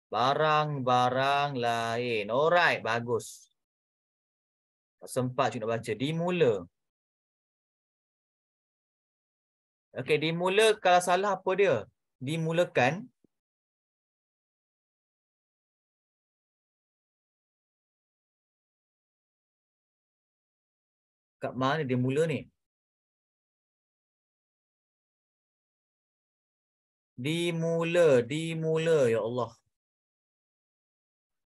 Speaker 1: Barang-barang lain. Alright, bagus.
Speaker 2: Sempat cik nak baca. Dimula. Okey, dimula kalau salah apa dia? Dimulakan. kat mana dia mula ni? Dimula, dimula ya Allah.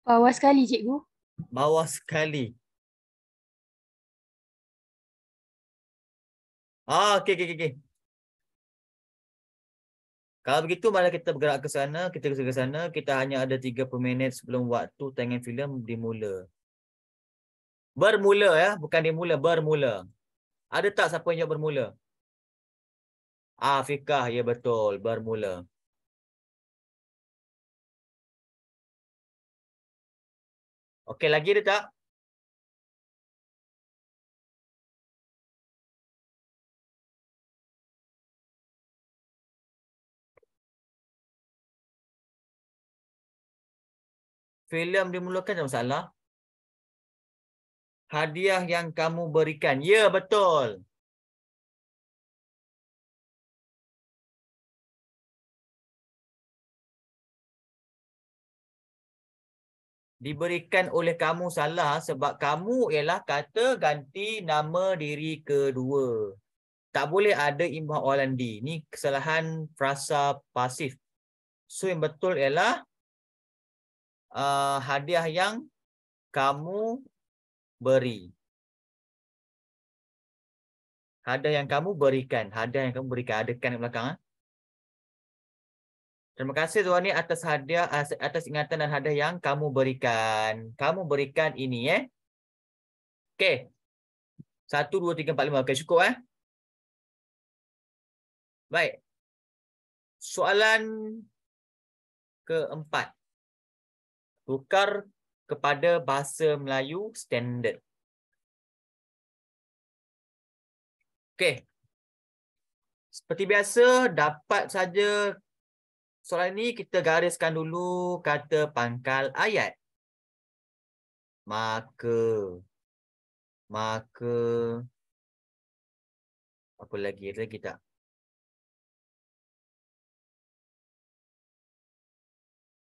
Speaker 2: Bawah sekali cikgu. Bawah sekali. Ah, okey okey okey. Kalau begitu malah kita bergerak ke sana, kita
Speaker 1: ke sana, kita hanya ada 30 minit sebelum waktu tayangan filem dimula. Bermula ya, bukan dimula, bermula. Ada tak siapa yang jawab bermula?
Speaker 2: Afiqah, ya betul, bermula. Okey, lagi ada tak? Filem dimulakan jangan salah hadiah yang kamu berikan. Ya, betul. Diberikan oleh kamu salah sebab
Speaker 1: kamu ialah kata ganti nama diri kedua. Tak boleh ada imbah olan Ini kesalahan frasa pasif. So yang betul
Speaker 2: ialah uh, hadiah yang kamu beri. Ada yang kamu berikan. Ada yang kamu berikan. Ada kan di belakang. Ha? Terima kasih Zuhani atas
Speaker 1: hadiah, atas ingatan dan hadiah yang kamu berikan. Kamu berikan ini. Eh?
Speaker 2: Okey. Satu, dua, tiga, empat, lima. Okey, cukup. Eh? Baik. Soalan keempat. Tukar kepada bahasa Melayu standard. Okey. Seperti biasa, dapat saja soalan ini kita gariskan
Speaker 1: dulu kata pangkal ayat.
Speaker 2: Maka. Maka. Apa lagi? Ada lagi tak?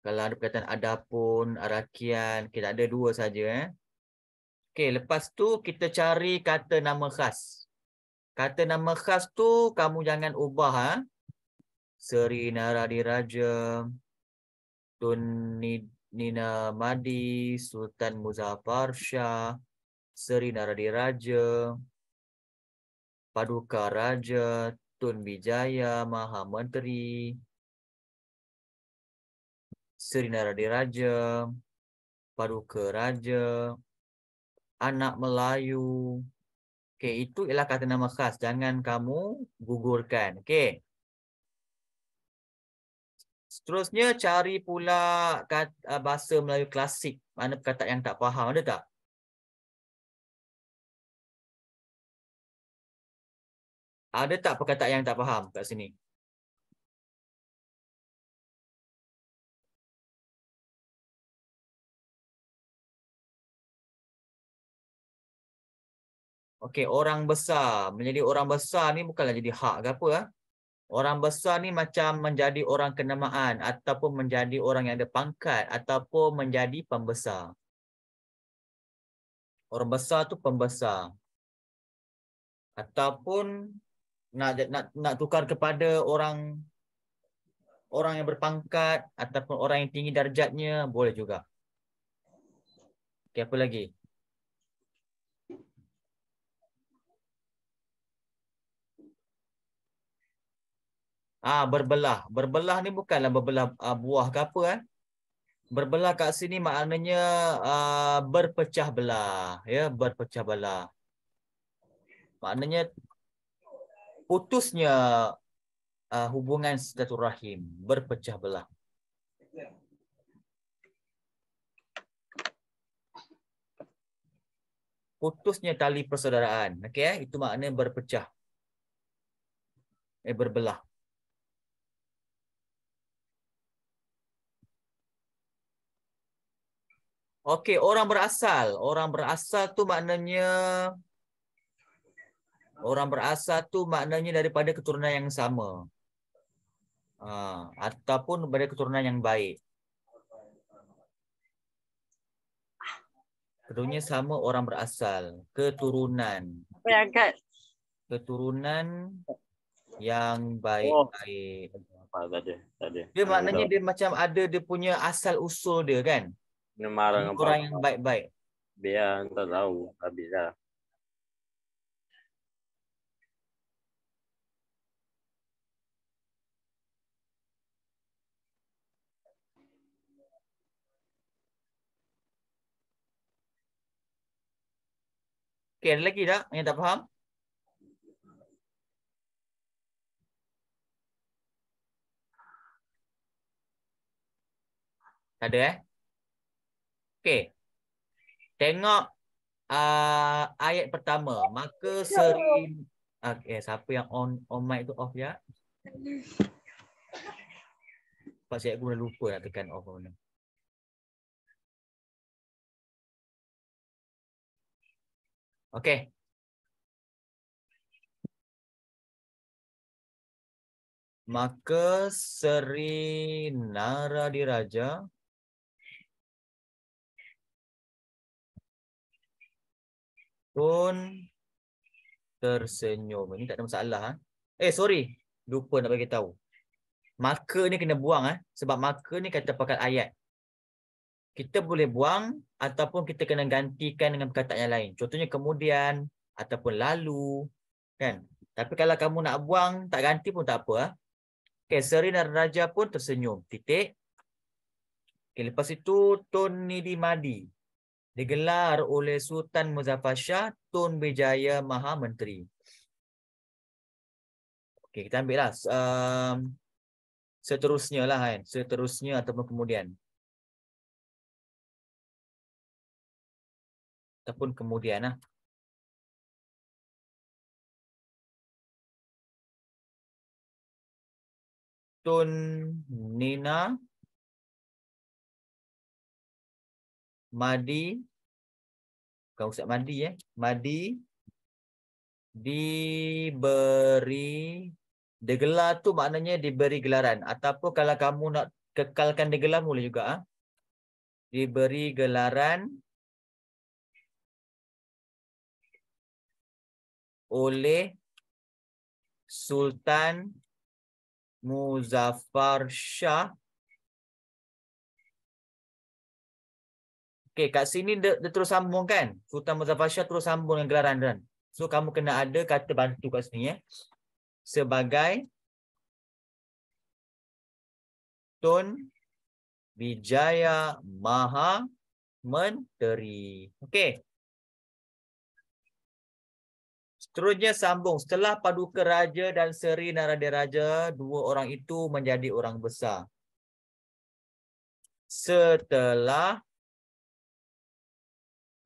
Speaker 2: kalau ada perkataan ada pun arakian kita ada dua saja. Eh?
Speaker 1: Okey, lepas tu kita cari kata nama khas. Kata nama khas tu kamu jangan ubah. Ha? Seri Naradiraja, Tun Nina Madi, Sultan Muzaffar Shah, Seri Nara Naradiraja, Paduka Raja, Tun Bijaya, Maha Menteri, Serinara raja, Paduka Raja, Anak Melayu. Okey, itu ialah kata nama khas. Jangan kamu gugurkan. Okey. Seterusnya, cari
Speaker 2: pula kata, ah, bahasa Melayu klasik. Mana perkataan yang tak faham, ada tak? Ada tak perkataan yang tak faham kat sini? Okey, orang besar. Menjadi orang besar ni bukanlah jadi
Speaker 1: hak ke apa. Ah. Orang besar ni macam menjadi orang kenamaan ataupun menjadi orang yang ada pangkat ataupun menjadi pembesar. Orang besar tu pembesar. Ataupun nak nak nak tukar kepada orang orang yang berpangkat ataupun orang yang tinggi darjatnya boleh juga. Okey apa lagi? Ah berbelah. Berbelah ni bukanlah berbelah uh, buah ke apa kan. Berbelah kat sini maknanya uh, berpecah belah, ya, berpecah belah. Maknanya putusnya uh, hubungan setatur rahim, berpecah belah. Putusnya tali persaudaraan, okey, eh? itu maknanya berpecah. Eh berbelah. Okey, orang berasal. Orang berasal tu maknanya orang berasal tu maknanya daripada keturunan yang sama. Ha, ataupun daripada keturunan yang baik. Keturunan sama orang berasal, keturunan. Berangkat. Keturunan yang baik. Oh. baik. Dia maknanya dia macam ada dia punya asal usul dia kan? Kena marah dengan Orang yang baik-baik. Biar tak
Speaker 2: tahu. Habislah.
Speaker 1: Okay, ada lagi tak yang tak faham? Tak ada eh? Okey. Tengok uh, ayat pertama. Maka ya.
Speaker 3: sering
Speaker 1: Okey, siapa yang on
Speaker 2: on mic tu off ya? Pak saya guna lupa nak tekan off mana. Okey. Maka Seri Naradiraja pun tersenyum. Ini tak ada masalah. Ha?
Speaker 1: Eh, sorry. Lupa nak bagi tahu. Marker ni kena buang. Ha? Sebab marker ni kata pakat ayat. Kita boleh buang ataupun kita kena gantikan dengan perkataan yang lain. Contohnya kemudian ataupun lalu. kan? Tapi kalau kamu nak buang, tak ganti pun tak apa. Eh ha? Okay, Seri dan Raja pun tersenyum. Titik. Okay, lepas itu, Tony Di digelar oleh Sultan Muzaffar Shah Tun Wijaya Maha Menteri.
Speaker 2: Okey, kita ambil lah. Um, seterusnya lah kan. Seterusnya ataupun kemudian. Ataupun kemudian lah. Tun Nina madi bukan
Speaker 1: ustaz madi eh madi diberi degelar tu maknanya diberi gelaran ataupun kalau kamu nak kekalkan degelar
Speaker 2: boleh juga ah ha? diberi gelaran oleh Sultan Muzaffar Shah
Speaker 1: Okay, kat sini dia, dia terus sambung kan? Sultan Muzaffar terus sambung dengan gelaran kan? So, kamu kena ada kata bantu kat sini ya. Sebagai Tun Bijaya Maha Menteri. Okay. Seterusnya sambung. Setelah paduka raja dan seri naradi raja, dua orang itu menjadi orang besar. Setelah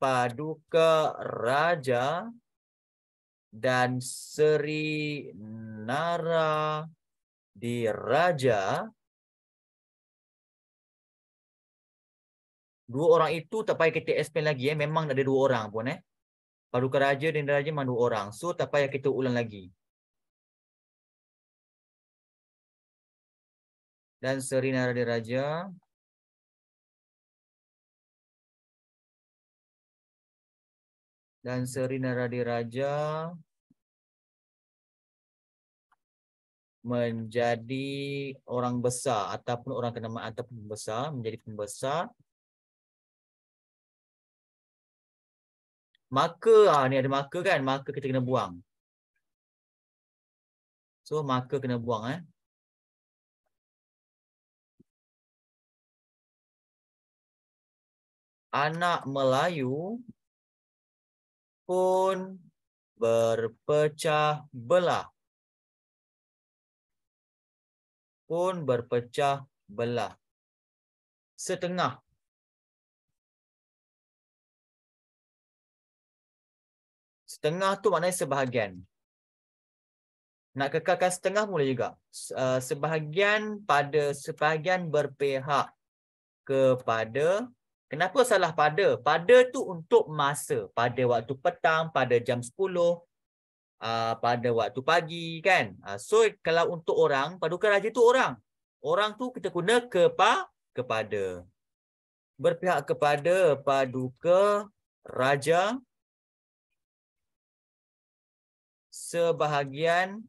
Speaker 1: Paduka Raja dan Seri
Speaker 2: Nara di Raja. Dua orang itu tak payah kita explain lagi. Eh. Memang ada dua orang
Speaker 1: pun. Eh. Paduka Raja dan Raja memang dua orang. So tak payah kita ulang lagi.
Speaker 2: Dan Seri Nara di Raja. dan Serina Raja
Speaker 1: menjadi orang besar ataupun orang kenamaan ataupun
Speaker 2: pembesar menjadi pembesar maka ah ni ada maka kan maka kita kena buang so maka kena buang eh anak Melayu pun berpecah belah. Pun berpecah belah. Setengah. Setengah tu maknanya sebahagian. Nak
Speaker 1: kekalkan setengah boleh juga. Eh, sebahagian pada sebahagian berpihak kepada Kenapa salah pada? Pada tu untuk masa. Pada waktu petang, pada jam 10, uh, ah, pada waktu pagi kan. Uh, so kalau untuk orang, paduka raja tu orang. Orang tu kita guna kepa kepada. Berpihak kepada paduka raja
Speaker 2: sebahagian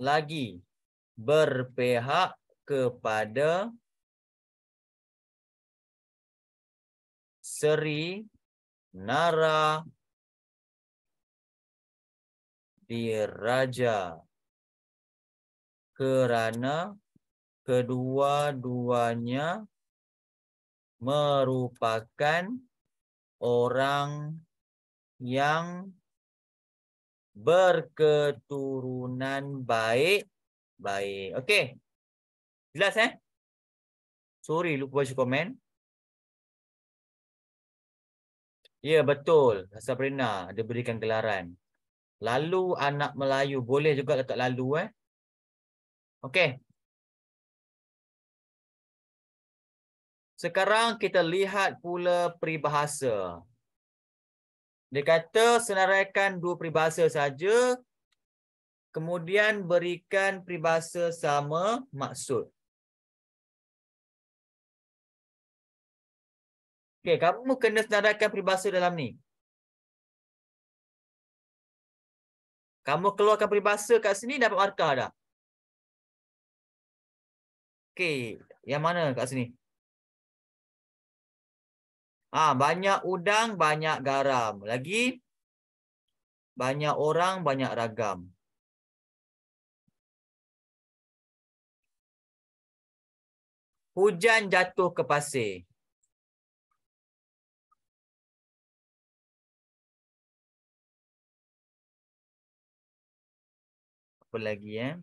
Speaker 2: lagi berpihak kepada Seri Nara diraja kerana
Speaker 1: kedua-duanya merupakan orang yang berketurunan baik baik okey jelas eh sorry lupa baca komen Ya, betul. Sabrina ada berikan gelaran. Lalu anak Melayu. Boleh juga letak lalu. eh. Okey. Sekarang kita lihat pula peribahasa. Dia kata senaraikan dua peribahasa saja.
Speaker 2: Kemudian berikan peribahasa sama maksud. Okay, kamu kena senaraikan peribahasa dalam ni. Kamu keluarkan peribahasa kat sini, dapat markah dah. Okay, yang mana kat sini? Ah, Banyak udang, banyak garam. Lagi, banyak orang, banyak ragam. Hujan jatuh ke pasir. apa lagi eh?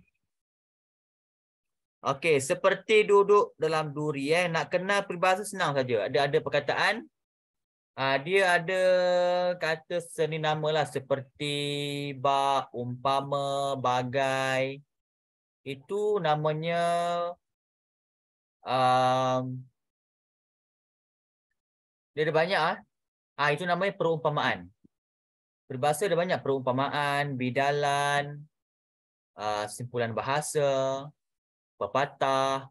Speaker 2: Okey, seperti
Speaker 1: duduk dalam duri eh. Nak kenal peribahasa senang saja. Ada ada perkataan uh, dia ada kata seni namalah seperti ba umpama bagai itu namanya um, dia ada banyak ah. Ah itu namanya perumpamaan. Peribahasa ada banyak perumpamaan, bidalan,
Speaker 2: Ah, simpulan bahasa, pepatah.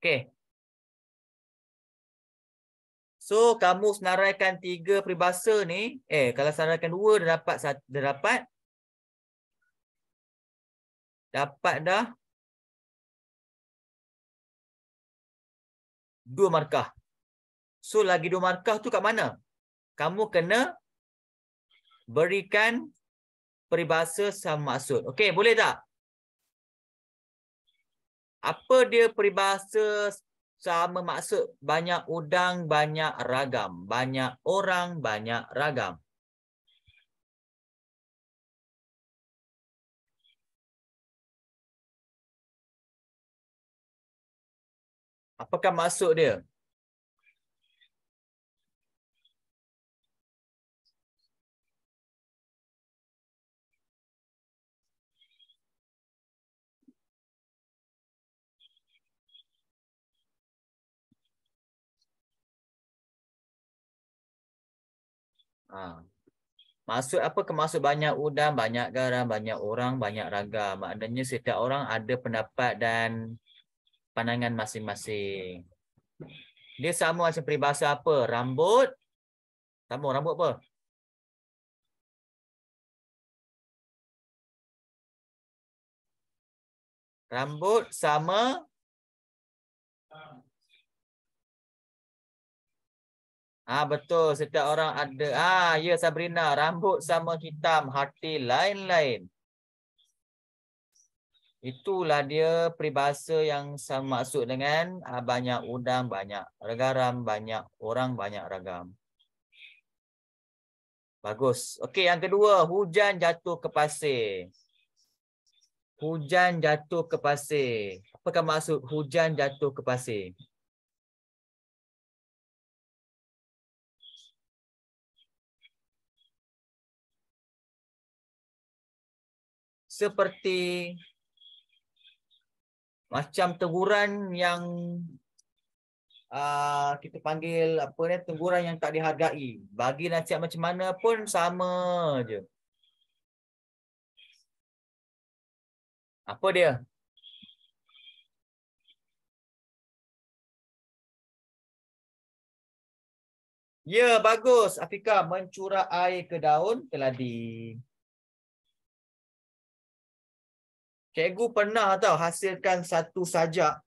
Speaker 2: Okey. So
Speaker 1: kamu senaraikan tiga peribahasa ni, eh kalau senaraikan dua dah dapat dah dapat
Speaker 2: dapat dah dua markah. So lagi dua markah tu kat mana? Kamu kena berikan
Speaker 1: peribahasa sama maksud. Okey, boleh tak? Apa dia peribahasa sama maksud? Banyak udang, banyak
Speaker 2: ragam. Banyak orang, banyak ragam. Apakah maksud dia? Ha. Maksud apa kemaksud banyak udang,
Speaker 1: banyak garam, banyak orang, banyak raga. Maknanya setiap orang ada pendapat dan pandangan masing-masing. Dia sama macam peribahasa apa?
Speaker 2: Rambut. Sama rambut apa? Rambut sama
Speaker 1: Ah betul setiap orang ada ah ha, ya Sabrina rambut sama hitam hati lain-lain. Itulah dia peribahasa yang sama maksud dengan ha, banyak udang banyak ragam banyak orang banyak ragam. Bagus. Okey yang kedua hujan jatuh ke pasir. Hujan jatuh ke pasir. apa
Speaker 2: maksud hujan jatuh ke pasir? seperti macam
Speaker 1: teguran yang uh, kita panggil apa ni teguran yang tak dihargai bagi nasihat macam mana pun sama aje
Speaker 2: apa dia Ya, bagus. Afika mencurah air ke daun keladi.
Speaker 1: Cikgu pernah tahu hasilkan satu sajak.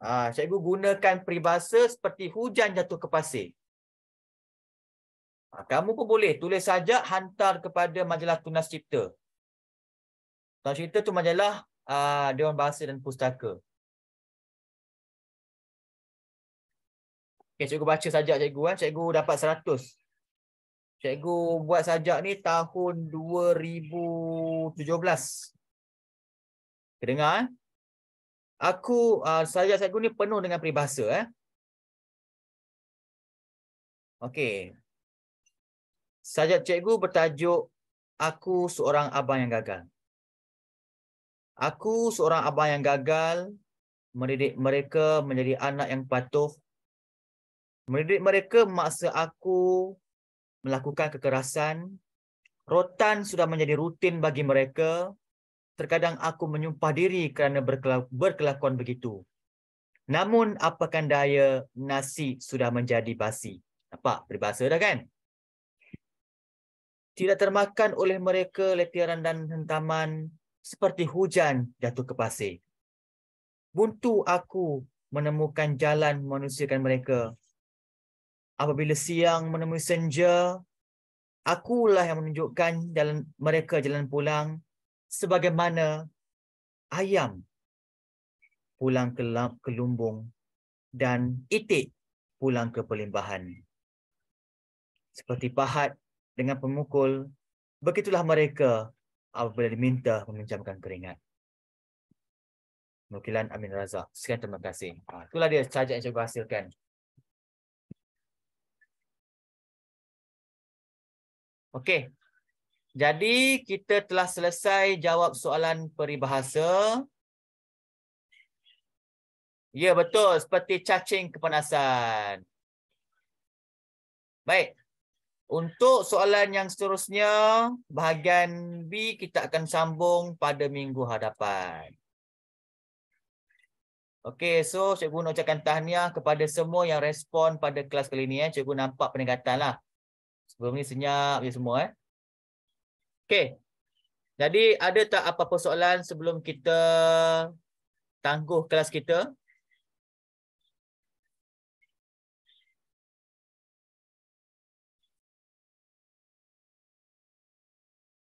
Speaker 1: Ha, cikgu gunakan peribahasa seperti hujan jatuh ke pasir. Ha, kamu pun boleh tulis sajak hantar kepada majalah Tunas Cipta. Tunas Cipta tu majalah uh, Dewan Bahasa dan Pustaka. Okay, cikgu baca sajak cikgu. Kan? Cikgu dapat 100. Cikgu buat sajak ni tahun 2017. Kedengar eh? Aku uh, sajak cikgu ni penuh dengan peribahasa eh. Okey. Sajak cikgu bertajuk Aku seorang abang yang gagal. Aku seorang abang yang gagal mendidik mereka menjadi anak yang patuh. Mendidik mereka memaksa aku melakukan kekerasan. Rotan sudah menjadi rutin bagi mereka. Terkadang aku menyumpah diri kerana berkelakuan begitu. Namun apakan daya nasi sudah menjadi basi. Nampak? Peribahasa dah kan? Tidak termakan oleh mereka letiran dan hentaman seperti hujan jatuh ke pasir. Buntu aku menemukan jalan manusiakan mereka apabila siang menemui senja, akulah yang menunjukkan jalan mereka jalan pulang sebagaimana ayam pulang ke, kelumbung dan itik pulang ke pelimbahan. Seperti pahat dengan pemukul, begitulah mereka apabila diminta meminjamkan keringat.
Speaker 2: Nukilan Amin Razak. Sekian terima kasih. Ah, itulah dia cajak yang saya hasilkan. Okey.
Speaker 1: Jadi kita telah selesai jawab soalan peribahasa. Ya betul seperti cacing kepanasan. Baik. Untuk soalan yang seterusnya bahagian B kita akan sambung pada minggu hadapan. Okey, so cikgu nak ucapkan tahniah kepada semua yang respon pada kelas kali ini. Eh. Cikgu nampak peningkatan lah. Sebelum ni senyap je semua eh. Okey. Jadi ada tak apa persoalan sebelum kita
Speaker 2: tangguh kelas kita?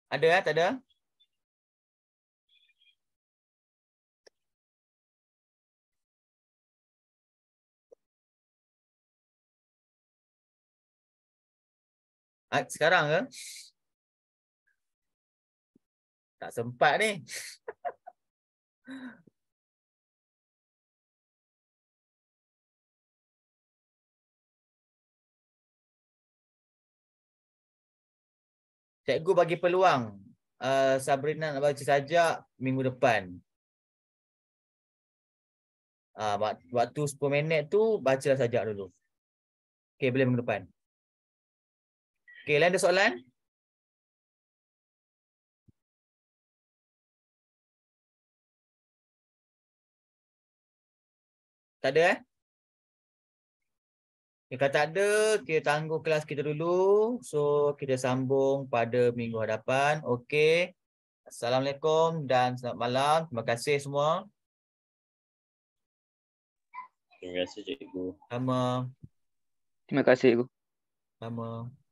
Speaker 2: Ada eh, tak ada? Ah, sekarang ke? Tak sempat ni. Cikgu bagi peluang uh, Sabrina nak baca saja minggu depan. Uh, waktu 10 minit tu bacalah saja dulu. Okey, boleh minggu depan. Okay, ada soalan? Tak ada eh?
Speaker 1: Kalau tak ada, kita tangguh kelas kita dulu. So, kita sambung pada minggu hadapan. Okay. Assalamualaikum dan selamat malam. Terima kasih semua.
Speaker 2: Terima kasih, Cikgu. Sama. Terima kasih, Cikgu. Sama.